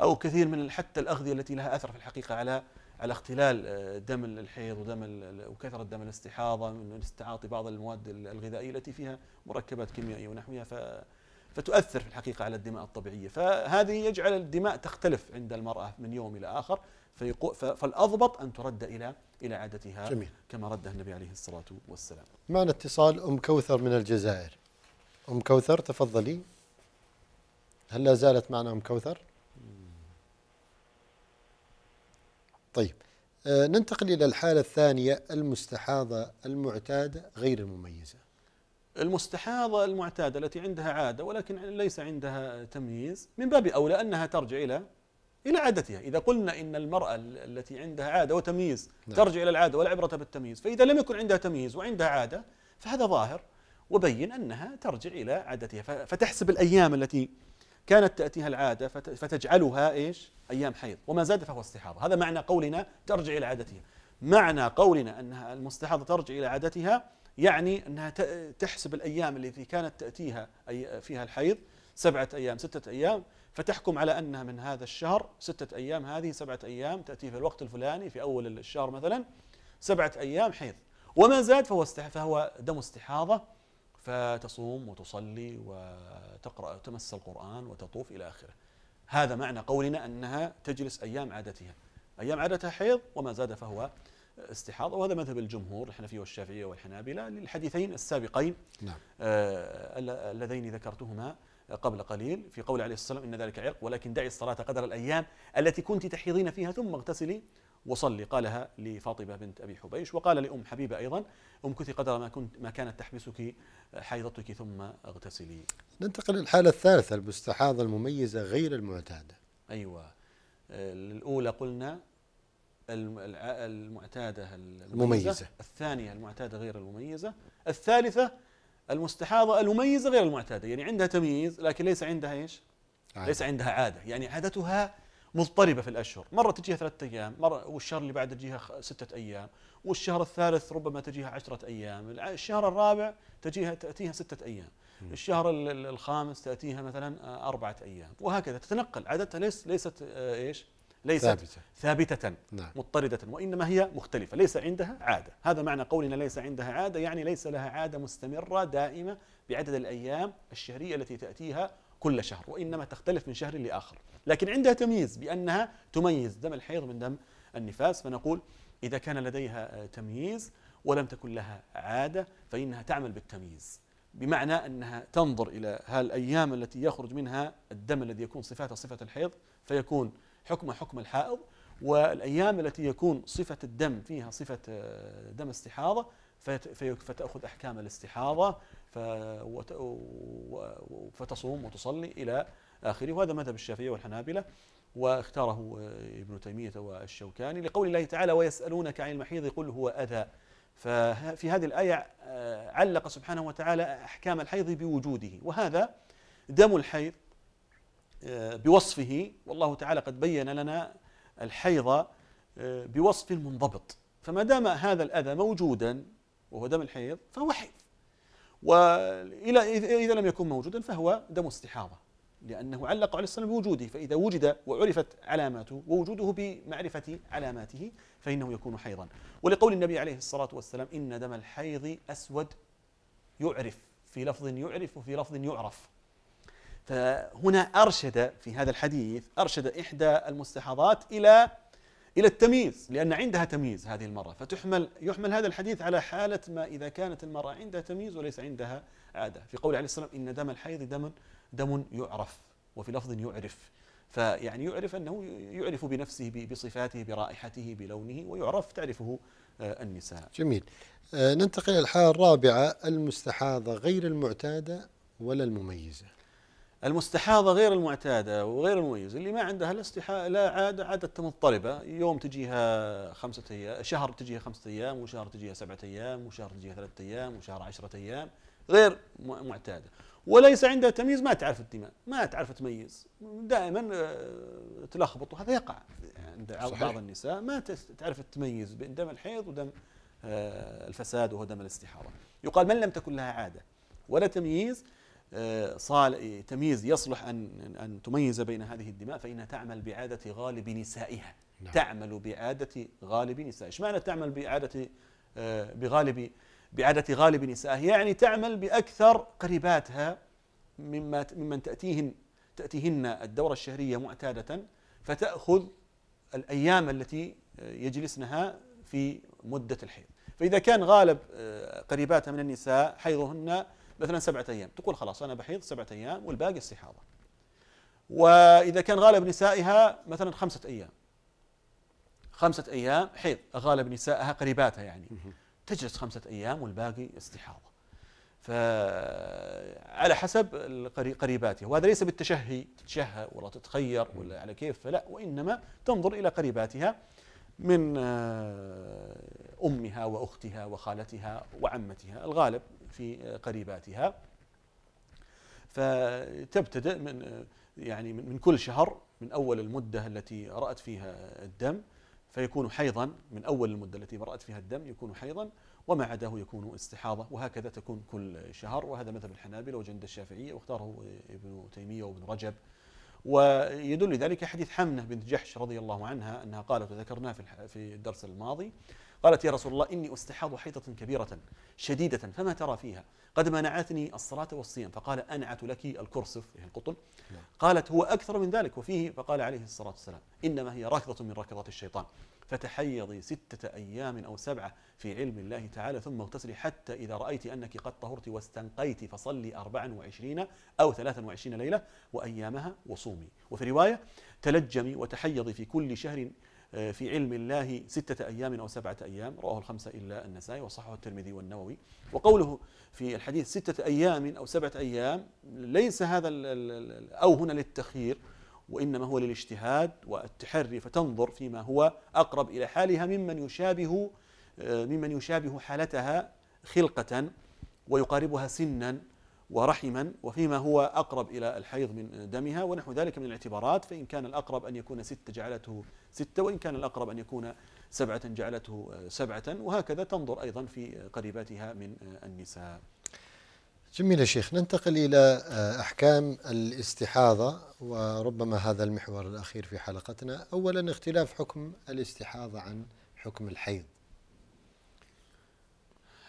أو كثير من حتى الأغذية التي لها أثر في الحقيقة على على اختلال آه، دم الحيض ودم وكثره دم الاستحاضه من استعاطي بعض المواد الغذائيه التي فيها مركبات كيميائيه ونحوها ف فتؤثر في الحقيقه على الدماء الطبيعيه، فهذه يجعل الدماء تختلف عند المراه من يوم الى اخر فالاضبط ان ترد الى الى عادتها جميل. كما رده النبي عليه الصلاه والسلام. معنا اتصال ام كوثر من الجزائر. ام كوثر تفضلي. هل لا زالت معنا ام كوثر؟ طيب آه، ننتقل إلى الحالة الثانية المستحاضة المعتادة غير المميزة المستحاضة المعتادة التي عندها عادة ولكن ليس عندها تمييز من باب أولى أنها ترجع إلى إلى عادتها إذا قلنا إن المرأة التي عندها عادة وتمييز نعم. ترجع إلى العادة ولا عبرة بالتمييز فإذا لم يكن عندها تمييز وعندها عادة فهذا ظاهر وبين أنها ترجع إلى عادتها فتحسب الأيام التي كانت تأتيها العادة فتجعلها إيش أيام حيض وما زاد فهو استحاضة هذا معنى قولنا ترجع إلى عادتها معنى قولنا أنها المستحاضة ترجع إلى عادتها يعني أنها تحسب الأيام التي كانت تأتيها فيها الحيض سبعة أيام ستة أيام فتحكم على أنها من هذا الشهر ستة أيام هذه سبعة أيام تأتي في الوقت الفلاني في أول الشهر مثلا سبعة أيام حيض وما زاد فهو فهو دم استحاضة فتصوم وتصلي وتقرأ تمس القرآن وتطوف إلى آخره هذا معنى قولنا أنها تجلس أيام عادتها أيام عادتها حيض وما زاد فهو استحاضة وهذا مذهب الجمهور الحنفية والشافعية والحنابلة للحديثين السابقين نعم. آه، اللذين ذكرتهما قبل قليل في قول عليه الصلاة والسلام إن ذلك عرق ولكن دعي الصلاة قدر الأيام التي كنت تحيضين فيها ثم اغتسلي وصلي قالها لفاطمة بنت أبي حبيش وقال لأم حبيبة أيضا امكثي قدر ما كنت ما كانت تحبسك آه، حيضتك ثم اغتسلي. ننتقل للحاله الثالثه المستحاضه المميزه غير المعتاده. ايوه آه، الاولى قلنا المعتاده المميزه, الثانيه المعتاده غير المميزه، الثالثه المستحاضه المميزه غير المعتاده، يعني عندها تمييز لكن ليس عندها ايش؟ عادة. ليس عندها عاده، يعني عادتها مضطربه في الاشهر، مره تجيها ثلاثة ايام، مره والشهر اللي بعده تجيها ستة ايام، والشهر الثالث ربما تجيها عشرة ايام، الشهر الرابع تجيها تاتيها ستة ايام، الشهر الخامس تاتيها مثلا آه، اربعة ايام، وهكذا تتنقل عادتها ليست ليست آه، ايش؟ ليست ثابتة, ثابتة نعم. مضطردة وإنما هي مختلفة ليس عندها عادة هذا معنى قولنا ليس عندها عادة يعني ليس لها عادة مستمرة دائمة بعدد الأيام الشهرية التي تأتيها كل شهر وإنما تختلف من شهر لآخر لكن عندها تمييز بأنها تميز دم الحيض من دم النفاس فنقول إذا كان لديها آه، تمييز ولم تكن لها عادة فإنها تعمل بالتمييز بمعنى أنها تنظر إلى هالأيام التي يخرج منها الدم الذي يكون صفاته صفة الحيض فيكون حكمه حكم الحائض والأيام التي يكون صفة الدم فيها صفة آه، دم استحاضة فتأخذ أحكام الاستحاضة فتصوم وتصلي إلى آخره وهذا مذهب الشافعية والحنابلة واختاره آه، ابن تيمية والشوكاني لقول الله تعالى ويسألونك عن المحيض قل هو أذى ففي هذه الآية آه، علق سبحانه وتعالى أحكام الحيض بوجوده وهذا دم الحيض آه، بوصفه والله تعالى قد بين لنا الحيض بوصف منضبط فما دام هذا الأذى موجودا وهو دم الحيض فهو حيض وإذا لم يكن موجودا فهو دم استحاضة لأنه علق عليه السلام بوجوده فإذا وجد وعرفت علاماته ووجوده بمعرفة علاماته فإنه يكون حيضا ولقول النبي عليه الصلاة والسلام إن دم الحيض أسود يعرف في لفظ يعرف وفي لفظ يعرف فهنا أرشد في هذا الحديث أرشد إحدى المستحاضات إلى إلى التمييز لأن عندها تمييز هذه المرة فتحمل يحمل هذا الحديث على حالة ما إذا كانت المرأة عندها تمييز وليس عندها عادة في قول عليه الصلاة والسلام إن دم الحيض دم دم يعرف وفي لفظ يعرف فيعني يعرف أنه يعرف بنفسه بصفاته برائحته بلونه ويعرف تعرفه آه، النساء جميل آه، ننتقل إلى الحالة الرابعة المستحاضة غير المعتادة ولا المميزة المستحاضة غير المعتادة وغير المميزة اللي ما عندها لا استحا لا عادة عادة مضطربة يوم تجيها خمسة أيام شهر تجيها خمسة أيام وشهر تجيها سبعة أيام وشهر تجيها ثلاثة أيام وشهر عشرة أيام غير معتادة وليس عندها تمييز ما تعرف الدماء ما تعرف تميز دائما آه، تلخبط وهذا يقع عند بعض النساء ما تعرف تميز بين دم الحيض ودم آه، الفساد وهو دم الاستحاضة يقال من لم تكن لها عادة ولا تمييز آه، صال تمييز يصلح أن أن تميز بين هذه الدماء فإنها تعمل بعادة غالب نسائها نعم. تعمل بعادة غالب نسائها إيش معنى تعمل بعادة بغالب بعادة غالب نسائه يعني تعمل بأكثر قريباتها مما ممن تأتيهن تأتيهن الدورة الشهرية معتادة فتأخذ الأيام التي آه، يجلسنها في مدة الحيض فإذا كان غالب آه، قريباتها من النساء حيضهن مثلا سبعة أيام تقول خلاص أنا بحيض سبعة أيام والباقي استحاضة وإذا كان غالب نسائها مثلا خمسة أيام خمسة أيام حيض غالب نسائها قريباتها يعني تجلس خمسة أيام والباقي استحاضة على حسب قريباتها وهذا ليس بالتشهي تتشهى ولا تتخير ولا على كيف فلا وإنما تنظر إلى قريباتها من آه، أمها وأختها وخالتها وعمتها الغالب في قريباتها فتبتدأ من آه، يعني من كل شهر من أول المدة التي رأت فيها الدم فيكون حيضا من أول المدة التي برأت فيها الدم يكون حيضا وما عداه يكون استحاضة وهكذا تكون كل شهر وهذا مذهب الحنابلة وجند الشافعية واختاره ابن تيمية وابن رجب ويدل ذلك حديث حمنة بنت جحش رضي الله عنها أنها قالت وذكرناه في في الدرس الماضي قالت يا رسول الله إني أستحاض حيطة كبيرة شديدة فما ترى فيها قد منعتني الصلاة والصيام فقال أنعت لك الكرسف هي إيه القطن نعم. قالت هو أكثر من ذلك وفيه فقال عليه الصلاة والسلام إنما هي ركضة من ركضات الشيطان فتحيضي ستة أيام أو سبعة في علم الله تعالى ثم اغتسلي حتى إذا رأيت أنك قد طهرت واستنقيت فصلي أربعا وعشرين أو ثلاثا وعشرين ليلة وأيامها وصومي وفي رواية تلجمي وتحيضي في كل شهر آه، في علم الله ستة أيام أو سبعة أيام رواه الخمسة إلا النسائي وصححه الترمذي والنووي وقوله في الحديث ستة أيام أو سبعة أيام ليس هذا أو هنا للتخيير وإنما هو للاجتهاد والتحري فتنظر فيما هو أقرب إلى حالها ممن يشابه آه، ممن يشابه حالتها خلقة ويقاربها سنا ورحما وفيما هو أقرب إلى الحيض من دمها ونحو ذلك من الاعتبارات فإن كان الأقرب أن يكون ستة جعلته ستة وإن كان الأقرب أن يكون سبعة جعلته آه، سبعة وهكذا تنظر أيضا في قريباتها من آه، النساء جميل يا شيخ ننتقل إلى آه، أحكام الاستحاضة وربما هذا المحور الأخير في حلقتنا أولا اختلاف حكم الاستحاضة عن حكم الحيض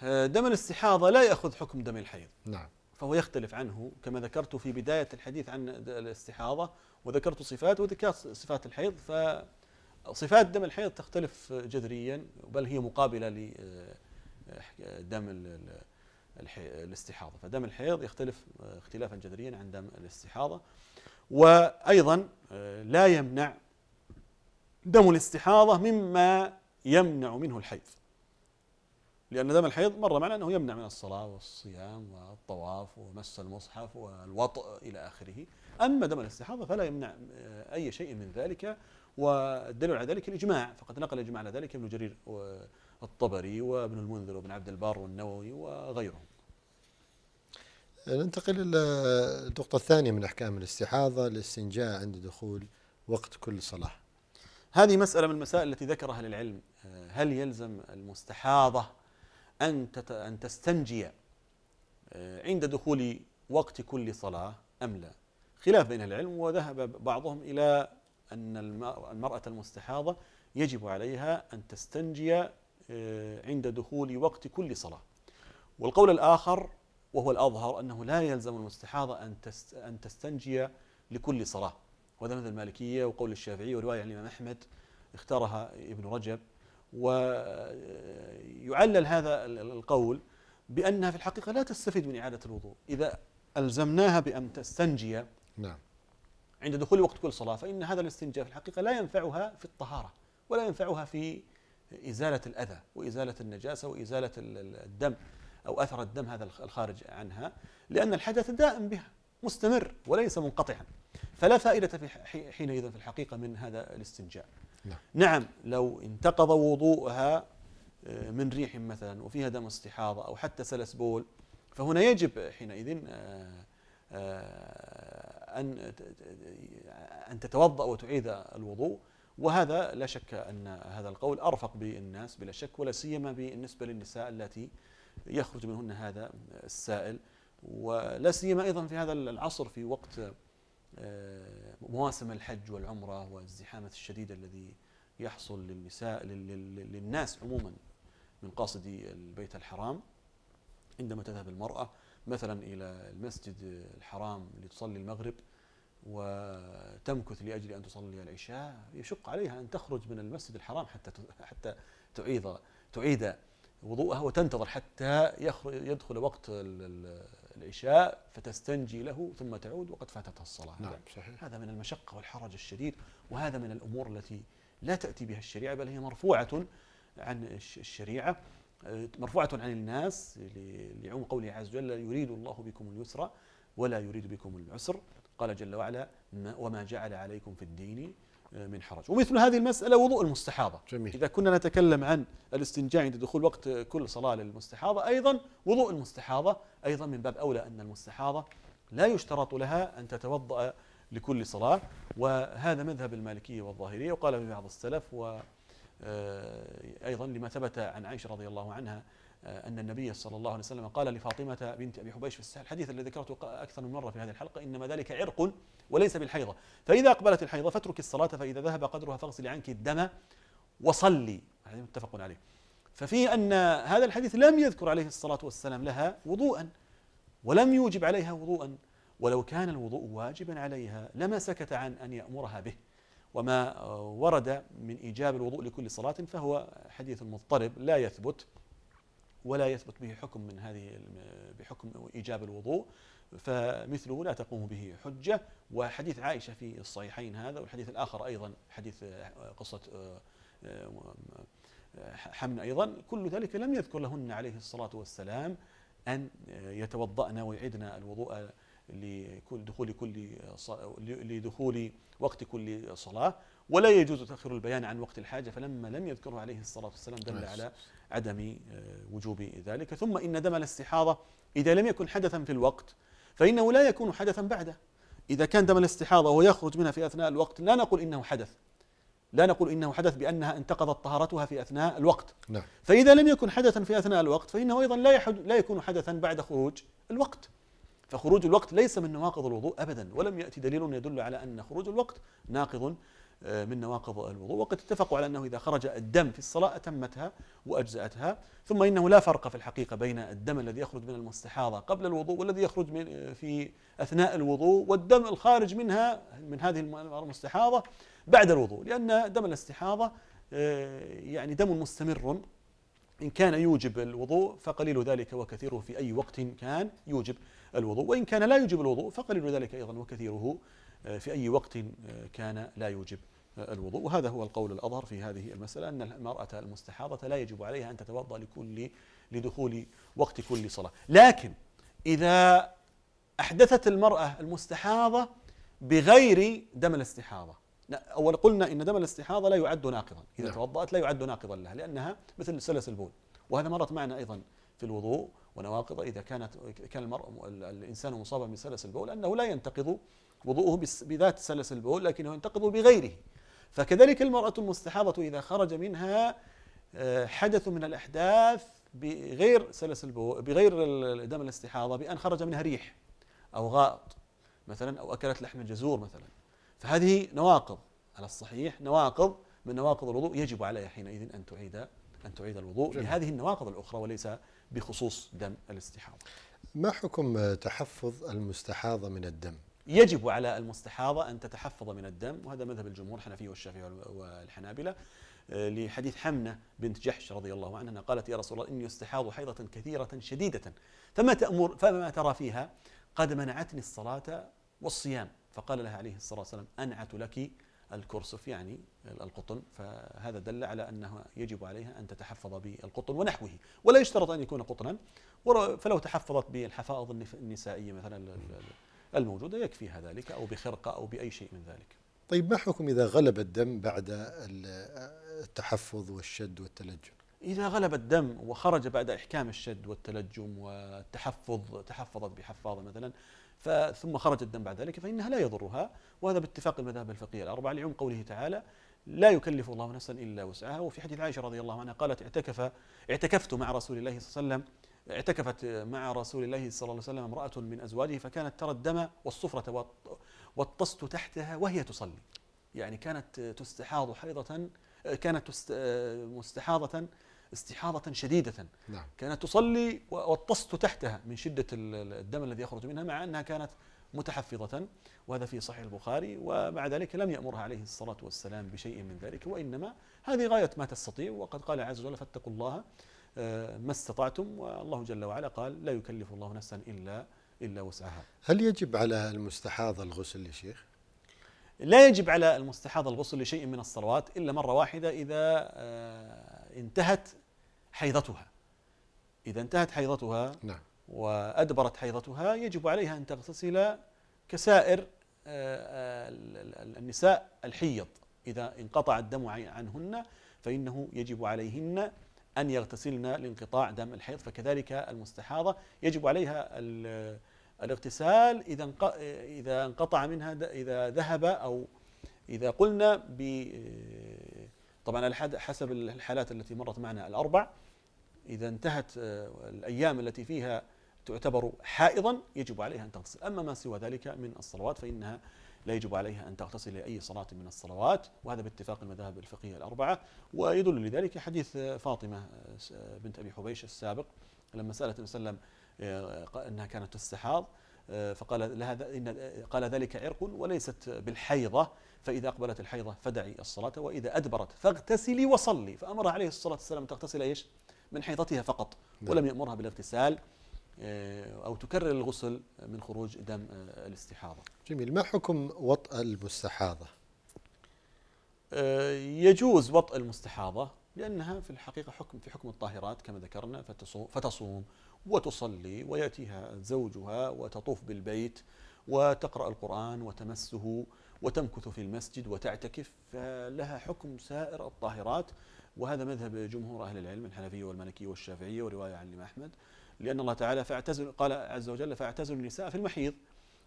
دم الاستحاضة لا يأخذ حكم دم الحيض نعم فهو يختلف عنه كما ذكرت في بداية الحديث عن الاستحاضة وذكرت صفات وذكرت صفات الحيض فصفات دم الحيض تختلف جذريا بل هي مقابلة لدم آه، الاستحاضة فدم الحيض يختلف آه، اختلافا جذريا عن دم الاستحاضة وأيضا آه، لا يمنع دم الاستحاضة مما يمنع منه الحيض لأن دم الحيض مر معنا أنه يمنع من الصلاة والصيام والطواف ومس المصحف والوطء إلى آخره أما دم الاستحاضة فلا يمنع أي شيء من ذلك والدليل على ذلك الإجماع فقد نقل الإجماع على ذلك ابن جرير الطبري وابن المنذر وابن عبد البر والنووي وغيرهم ننتقل إلى النقطة الثانية من أحكام الاستحاضة الاستنجاء عند دخول وقت كل صلاة هذه مسألة من المسائل التي ذكرها للعلم هل يلزم المستحاضة أن أن تستنجي آه، عند دخول وقت كل صلاة أم لا خلاف بين العلم وذهب بعضهم إلى أن المرأة المستحاضة يجب عليها أن تستنجي آه، عند دخول وقت كل صلاة والقول الآخر وهو الأظهر أنه لا يلزم المستحاضة أن أن تستنجي لكل صلاة وهذا مثل المالكية وقول الشافعية ورواية عن الإمام أحمد اختارها ابن رجب ويعلل هذا القول بأنها في الحقيقة لا تستفيد من إعادة الوضوء إذا ألزمناها بأن تستنجي نعم عند دخول وقت كل صلاة فإن هذا الاستنجاء في الحقيقة لا ينفعها في الطهارة ولا ينفعها في إزالة الأذى وإزالة النجاسة وإزالة الدم أو أثر الدم هذا الخارج عنها لأن الحدث دائم بها مستمر وليس منقطعا فلا فائدة في حينئذ في الحقيقة من هذا الاستنجاء نعم, نعم لو انتقض وضوءها آه، من ريح مثلا وفيها دم استحاضة أو حتى سلس بول فهنا يجب حينئذ آه، آه، أن أن تتوضأ وتعيد الوضوء وهذا لا شك أن هذا القول أرفق بالناس بلا شك ولا سيما بالنسبة للنساء التي يخرج منهن هذا السائل ولا سيما أيضا في هذا العصر في وقت آه، مواسم الحج والعمرة والزحامة الشديدة الذي يحصل للنساء للناس عموما من قاصدي البيت الحرام عندما تذهب المرأة مثلا إلى المسجد الحرام لتصلي المغرب وتمكث لأجل أن تصلي العشاء يشق عليها أن تخرج من المسجد الحرام حتى حتى تعيد تعيد وضوءها وتنتظر حتى يدخل وقت العشاء فتستنجي له ثم تعود وقد فاتتها الصلاة نعم صحيح. هذا من المشقة والحرج الشديد وهذا من الأمور التي لا تأتي بها الشريعة بل هي مرفوعة عن الشريعة آه، مرفوعة عن الناس لعموم قوله عز وجل يريد الله بكم اليسر ولا يريد بكم العسر قال جل وعلا وما جعل عليكم في الدين آه، من حرج ومثل هذه المسألة وضوء المستحاضة جميل. إذا كنا نتكلم عن الاستنجاء عند دخول وقت كل صلاة للمستحاضة أيضا وضوء المستحاضة أيضا من باب أولى أن المستحاضة لا يشترط لها أن تتوضأ لكل صلاة وهذا مذهب المالكية والظاهرية وقال ببعض بعض السلف و آه، أيضا لما ثبت عن عائشة رضي الله عنها آه، أن النبي صلى الله عليه وسلم قال لفاطمة بنت أبي حبيش في الحديث الذي ذكرته أكثر من مرة في هذه الحلقة إنما ذلك عرق وليس بالحيضة فإذا أقبلت الحيضة فاترك الصلاة فإذا ذهب قدرها فاغسلي عنك الدم وصلي هذا متفق عليه ففي أن هذا الحديث لم يذكر عليه الصلاة والسلام لها وضوءا ولم يوجب عليها وضوءا ولو كان الوضوء واجبا عليها لما سكت عن أن يأمرها به وما ورد من إيجاب الوضوء لكل صلاة فهو حديث مضطرب لا يثبت ولا يثبت به حكم من هذه بحكم ايجاب الوضوء فمثله لا تقوم به حجه وحديث عائشه في الصحيحين هذا والحديث الاخر ايضا حديث آه، قصه آه، آه، حمن ايضا كل ذلك لم يذكر لهن عليه الصلاه والسلام ان يتوضأن ويعدن الوضوء لدخول كل لدخول وقت كل صلاه ولا يجوز تأخير البيان عن وقت الحاجة فلما لم يذكره عليه الصلاة والسلام دل نعم. على عدم آه، وجوب ذلك ثم إن دم الاستحاضة إذا لم يكن حدثا في الوقت فإنه لا يكون حدثا بعده إذا كان دم الاستحاضة ويخرج منها في أثناء الوقت لا نقول إنه حدث لا نقول إنه حدث بأنها انتقضت طهارتها في أثناء الوقت نعم. فإذا لم يكن حدثا في أثناء الوقت فإنه أيضا لا, يحد لا يكون حدثا بعد خروج الوقت فخروج الوقت ليس من نواقض الوضوء أبدا ولم يأتي دليل يدل على أن خروج الوقت ناقض من نواقض الوضوء وقد اتفقوا على أنه إذا خرج الدم في الصلاة أتمتها وأجزأتها ثم إنه لا فرق في الحقيقة بين الدم الذي يخرج من المستحاضة قبل الوضوء والذي يخرج من في أثناء الوضوء والدم الخارج منها من هذه المستحاضة بعد الوضوء لأن دم الاستحاضة آه، يعني دم مستمر إن كان يوجب الوضوء فقليل ذلك وكثيره في أي وقت كان يوجب الوضوء وإن كان لا يوجب الوضوء فقليل ذلك أيضا وكثيره آه، في أي وقت آه، كان لا يوجب آه، الوضوء وهذا هو القول الأظهر في هذه المسألة أن المرأة المستحاضة لا يجب عليها أن تتوضأ لكل لدخول وقت كل صلاة لكن إذا أحدثت المرأة المستحاضة بغير دم الاستحاضة أولا قلنا إن دم الاستحاضة لا يعد ناقضا إذا نعم. توضأت لا يعد ناقضا لها لأنها مثل سلس البول وهذا مرت معنا أيضا في الوضوء ونواقض إذا كانت كان المرء الإنسان مصابا بسلس البول أنه لا ينتقض وضوءه بذات سلس البول لكنه ينتقض بغيره فكذلك المرأة المستحاضة إذا خرج منها آه، حدث من الأحداث بغير سلس البول بغير دم الاستحاضة بأن خرج منها ريح أو غائط مثلا أو أكلت لحم الجزور مثلا فهذه نواقض على الصحيح نواقض من نواقض الوضوء يجب عليها حينئذ أن تعيد أن تعيد الوضوء جميل. لهذه النواقض الأخرى وليس بخصوص دم الاستحاضة ما حكم تحفظ المستحاضة من الدم يجب على المستحاضة أن تتحفظ من الدم وهذا مذهب الجمهور الحنفي والشافعي والحنابلة آه، لحديث حمنة بنت جحش رضي الله عنها قالت يا رسول الله إني استحاض حيضة كثيرة شديدة فما تأمر فما ترى فيها قد منعتني الصلاة والصيام فقال لها عليه الصلاة والسلام أنعت لك الكرسف يعني القطن فهذا دل على أنه يجب عليها أن تتحفظ بالقطن ونحوه ولا يشترط أن يكون قطنا فلو تحفظت بالحفائض النسائية مثلا الموجودة يكفيها ذلك أو بخرقة أو بأي شيء من ذلك طيب ما حكم إذا غلب الدم بعد التحفظ والشد والتلجم إذا غلب الدم وخرج بعد إحكام الشد والتلجم والتحفظ تحفظت بحفاظة مثلا ثم خرج الدم بعد ذلك فإنها لا يضرها وهذا باتفاق المذاهب الفقهية الأربعة لعموم قوله تعالى لا يكلف الله نفسا إلا وسعها وفي حديث عائشة رضي الله عنها قالت اعتكف اعتكفت مع رسول الله صلى الله عليه وسلم اعتكفت مع رسول الله صلى الله عليه وسلم امرأة من أزواجه فكانت ترى الدم والصفرة والطست تحتها وهي تصلي يعني كانت تستحاض حيضة كانت مستحاضة استحاضة شديدة نعم. كانت تصلي والطست تحتها من شدة الدم الذي يخرج منها مع أنها كانت متحفظة وهذا في صحيح البخاري ومع ذلك لم يأمرها عليه الصلاة والسلام بشيء من ذلك وإنما هذه غاية ما تستطيع وقد قال عز وجل فاتقوا الله آه، ما استطعتم والله جل وعلا قال لا يكلف الله نفسا إلا إلا وسعها هل يجب على المستحاض الغسل يا شيخ؟ لا يجب على المستحاض الغسل لشيء من الصلوات إلا مرة واحدة إذا آه، انتهت حيضتها إذا انتهت حيضتها نعم. وأدبرت حيضتها يجب عليها أن تغتسل كسائر آه، النساء الحيض إذا انقطع الدم عنهن فإنه يجب عليهن أن يغتسلن لانقطاع دم الحيض فكذلك المستحاضة يجب عليها الاغتسال إذا إذا انقطع منها إذا ذهب أو إذا قلنا ب طبعا حسب الحالات التي مرت معنا الأربع إذا انتهت آه، الأيام التي فيها تعتبر حائضا يجب عليها أن تغتسل أما ما سوى ذلك من الصلوات فإنها لا يجب عليها أن تغتسل لأي صلاة من الصلوات وهذا باتفاق المذاهب الفقهية الأربعة ويدل لذلك حديث فاطمة آه، بنت أبي حبيش السابق لما سألت النبي صلى الله عليه وسلم آه، أنها كانت تستحاض آه، فقال لها إن قال ذلك عرق وليست بالحيضة فإذا أقبلت الحيضة فدعي الصلاة وإذا أدبرت فاغتسلي وصلي فأمر عليه الصلاة والسلام تغتسل إيش من حيضتها فقط نعم. ولم يأمرها بالاغتسال آه، أو تكرر الغسل من خروج دم آه، الاستحاضة جميل ما حكم وطأ المستحاضة؟ آه، يجوز وطأ المستحاضة لأنها في الحقيقة حكم في حكم الطاهرات كما ذكرنا فتصوم وتصلي ويأتيها زوجها وتطوف بالبيت وتقرأ القرآن وتمسه وتمكث في المسجد وتعتكف فلها حكم سائر الطاهرات وهذا مذهب جمهور أهل العلم الحنفية والمالكية والشافعية ورواية عن الإمام أحمد لأن الله تعالى فاعتزل قال عز وجل فاعتزل النساء في المحيض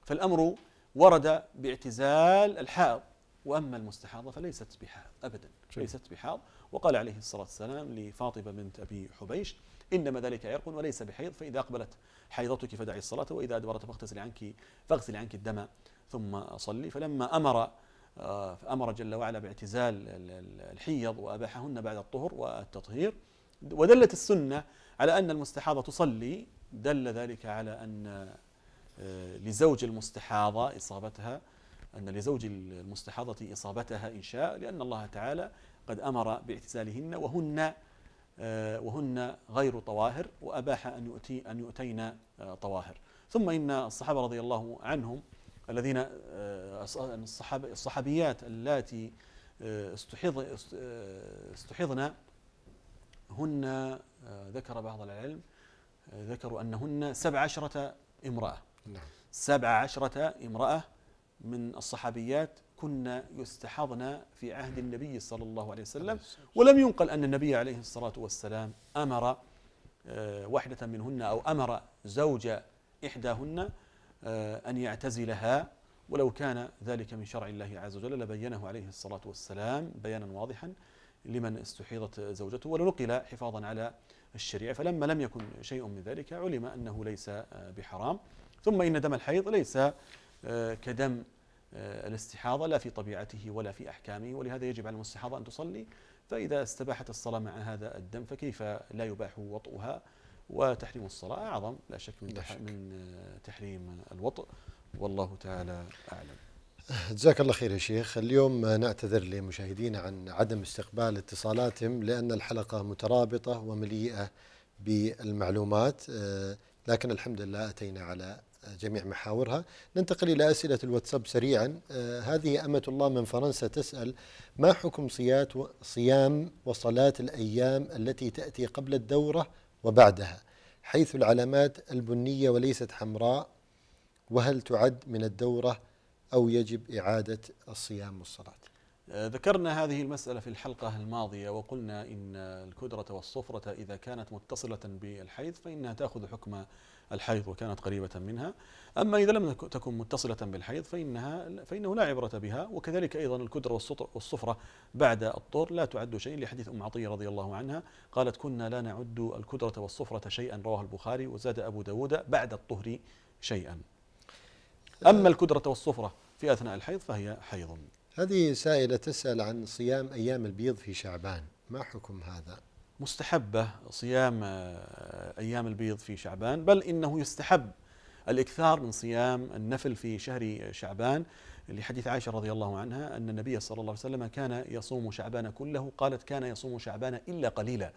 فالأمر ورد باعتزال الحائض وأما المستحاضة فليست بحائض أبدا ليست بحائض وقال عليه الصلاة والسلام لفاطمة بنت أبي حبيش إنما ذلك عرق وليس بحيض فإذا أقبلت حيضتك فدعي الصلاة وإذا أدبرت فاغتسلي عنك فاغسلي عنك الدم ثم صلي فلما أمر فأمر آه، جل وعلا باعتزال الحيض وأباحهن بعد الطهر والتطهير ودلت السنة على أن المستحاضة تصلي دل ذلك على أن آه، لزوج المستحاضة إصابتها أن لزوج المستحاضة إصابتها إن شاء لأن الله تعالى قد أمر باعتزالهن وهن آه، وهن غير طواهر وأباح أن يؤتي أن يؤتين آه، طواهر ثم إن الصحابة رضي الله عنهم الذين الصحاب الصحابيات اللاتي استحض استحضن هن ذكر بعض العلم ذكروا أنهن سبع عشرة امرأة نعم. سبع عشرة امرأة من الصحابيات كنا يستحضن في عهد النبي صلى الله عليه وسلم ولم ينقل أن النبي عليه الصلاة والسلام أمر آه، واحدة منهن أو أمر زوج إحداهن آه، أن يعتزلها ولو كان ذلك من شرع الله عز وجل لبينه عليه الصلاة والسلام بيانا واضحا لمن استحيضت زوجته ولنقل حفاظا على الشريعة فلما لم يكن شيء من ذلك علم أنه ليس بحرام ثم إن دم الحيض ليس آه، كدم آه، الاستحاضة لا في طبيعته ولا في أحكامه ولهذا يجب على المستحاضة أن تصلي فإذا استباحت الصلاة مع هذا الدم فكيف لا يباح وطؤها وتحريم الصلاة أعظم لا شك من, لا شك. من آه، تحريم الوطء والله تعالى أعلم جزاك الله خير يا شيخ اليوم نعتذر لمشاهدينا عن عدم استقبال اتصالاتهم لأن الحلقة مترابطة ومليئة بالمعلومات آه، لكن الحمد لله أتينا على جميع محاورها ننتقل إلى أسئلة الواتساب سريعا آه، هذه أمة الله من فرنسا تسأل ما حكم صيام وصلاة الأيام التي تأتي قبل الدورة وبعدها حيث العلامات البنية وليست حمراء وهل تعد من الدورة أو يجب إعادة الصيام والصلاة آه، ذكرنا هذه المسألة في الحلقة الماضية وقلنا إن الكدرة والصفرة إذا كانت متصلة بالحيض فإنها تأخذ حكم الحيض وكانت قريبة منها أما إذا لم تكن متصلة بالحيض فإنها فإنه لا عبرة بها وكذلك أيضا الكدرة والصفرة بعد الطهر لا تعد شيء لحديث أم عطية رضي الله عنها قالت كنا لا نعد الكدرة والصفرة شيئا رواه البخاري وزاد أبو داود بعد الطهر شيئا أما الكدرة والصفرة في أثناء الحيض فهي حيض هذه سائلة تسأل عن صيام أيام البيض في شعبان ما حكم هذا مستحبة صيام آه، أيام البيض في شعبان بل إنه يستحب الإكثار من صيام النفل في شهر شعبان لحديث عائشة رضي الله عنها أن النبي صلى الله عليه وسلم كان يصوم شعبان كله قالت كان يصوم شعبان إلا قليلا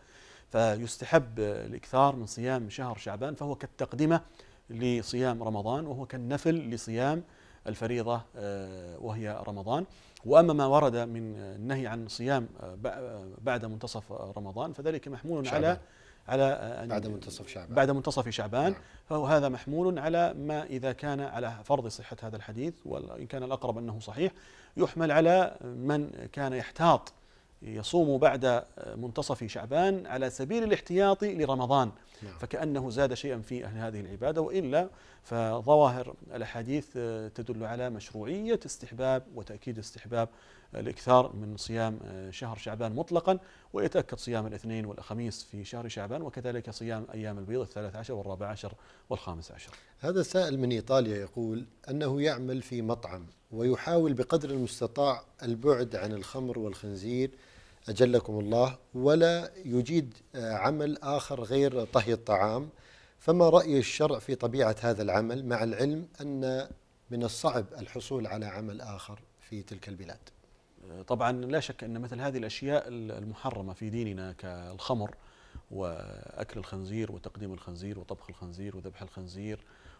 فيستحب الإكثار من صيام شهر شعبان فهو كالتقدمة لصيام رمضان وهو كالنفل لصيام الفريضة آه، وهي رمضان وأما ما ورد من النهي عن صيام آه، آه، بعد منتصف رمضان فذلك محمول على على على بعد منتصف شعبان بعد منتصف شعبان نعم. فهو هذا محمول على ما إذا كان على فرض صحة هذا الحديث وإن كان الأقرب أنه صحيح يحمل على من كان يحتاط يصوم بعد منتصف شعبان على سبيل الاحتياط لرمضان نعم. فكأنه زاد شيئا في أهل هذه العبادة وإلا فظواهر الأحاديث تدل على مشروعية استحباب وتأكيد استحباب الإكثار من صيام شهر شعبان مطلقا ويتأكد صيام الاثنين والخميس في شهر شعبان وكذلك صيام أيام البيض الثالث عشر والرابع عشر والخامس عشر هذا سائل من إيطاليا يقول أنه يعمل في مطعم ويحاول بقدر المستطاع البعد عن الخمر والخنزير أجلكم الله ولا يجيد آه، عمل آخر غير طهي الطعام فما رأي الشرع في طبيعة هذا العمل مع العلم أن من الصعب الحصول على عمل آخر في تلك البلاد طبعا لا شك أن مثل هذه الأشياء المحرمة في ديننا كالخمر وأكل الخنزير وتقديم الخنزير وطبخ الخنزير وذبح الخنزير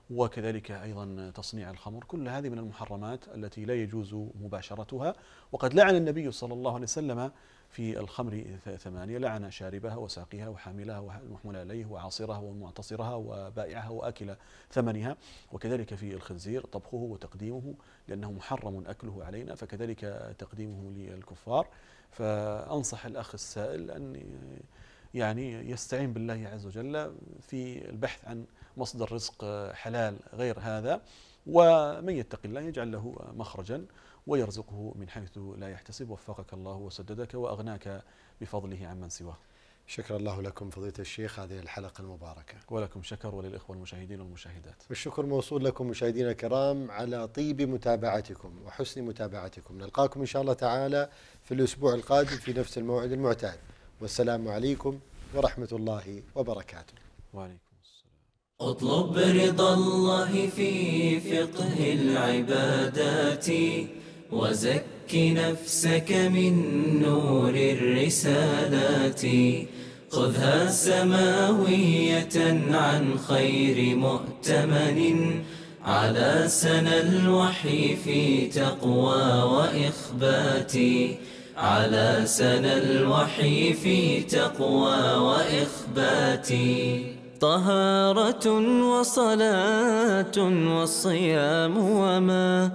وكذلك أيضا تصنيع الخمر كل هذه من المحرمات التي لا يجوز مباشرتها وقد لعن النبي صلى الله عليه وسلم في الخمر ثمانية لعن شاربها وساقيها وحاملها والمحمول عليه وعاصرها ومعتصرها وبائعها وآكل ثمنها وكذلك في الخنزير طبخه وتقديمه لأنه محرم أكله علينا فكذلك تقديمه للكفار فأنصح الأخ السائل أن يعني يستعين بالله عز وجل في البحث عن مصدر رزق آه، حلال غير هذا ومن يتق الله يجعل له آه، مخرجا ويرزقه من حيث لا يحتسب وفقك الله وسددك وأغناك بفضله عمن سواه شكر الله لكم فضيلة الشيخ هذه الحلقة المباركة ولكم شكر وللإخوة المشاهدين والمشاهدات والشكر موصول لكم مشاهدينا الكرام على طيب متابعتكم وحسن متابعتكم نلقاكم إن شاء الله تعالى في الأسبوع القادم في نفس الموعد المعتاد والسلام عليكم ورحمة الله وبركاته وعليكم اطلب رضا الله في فقه العبادات وزك نفسك من نور الرسالات خذها سماوية عن خير مؤتمن على سنى الوحي في تقوى وإخبات على سنى الوحي في تقوى وإخبات طهارة وصلاة والصيام وما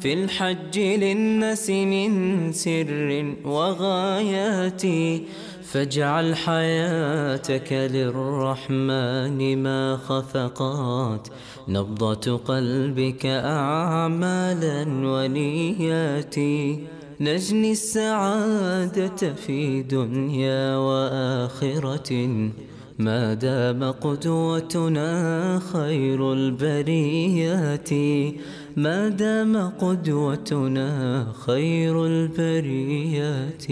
في الحج للناس من سر وغاياتي فاجعل حياتك للرحمن ما خفقات نبضة قلبك أعمالا ونياتي نجني السعادة في دنيا وآخرة ما دام قدوتنا خير البريات ما دام قدوتنا خير البريات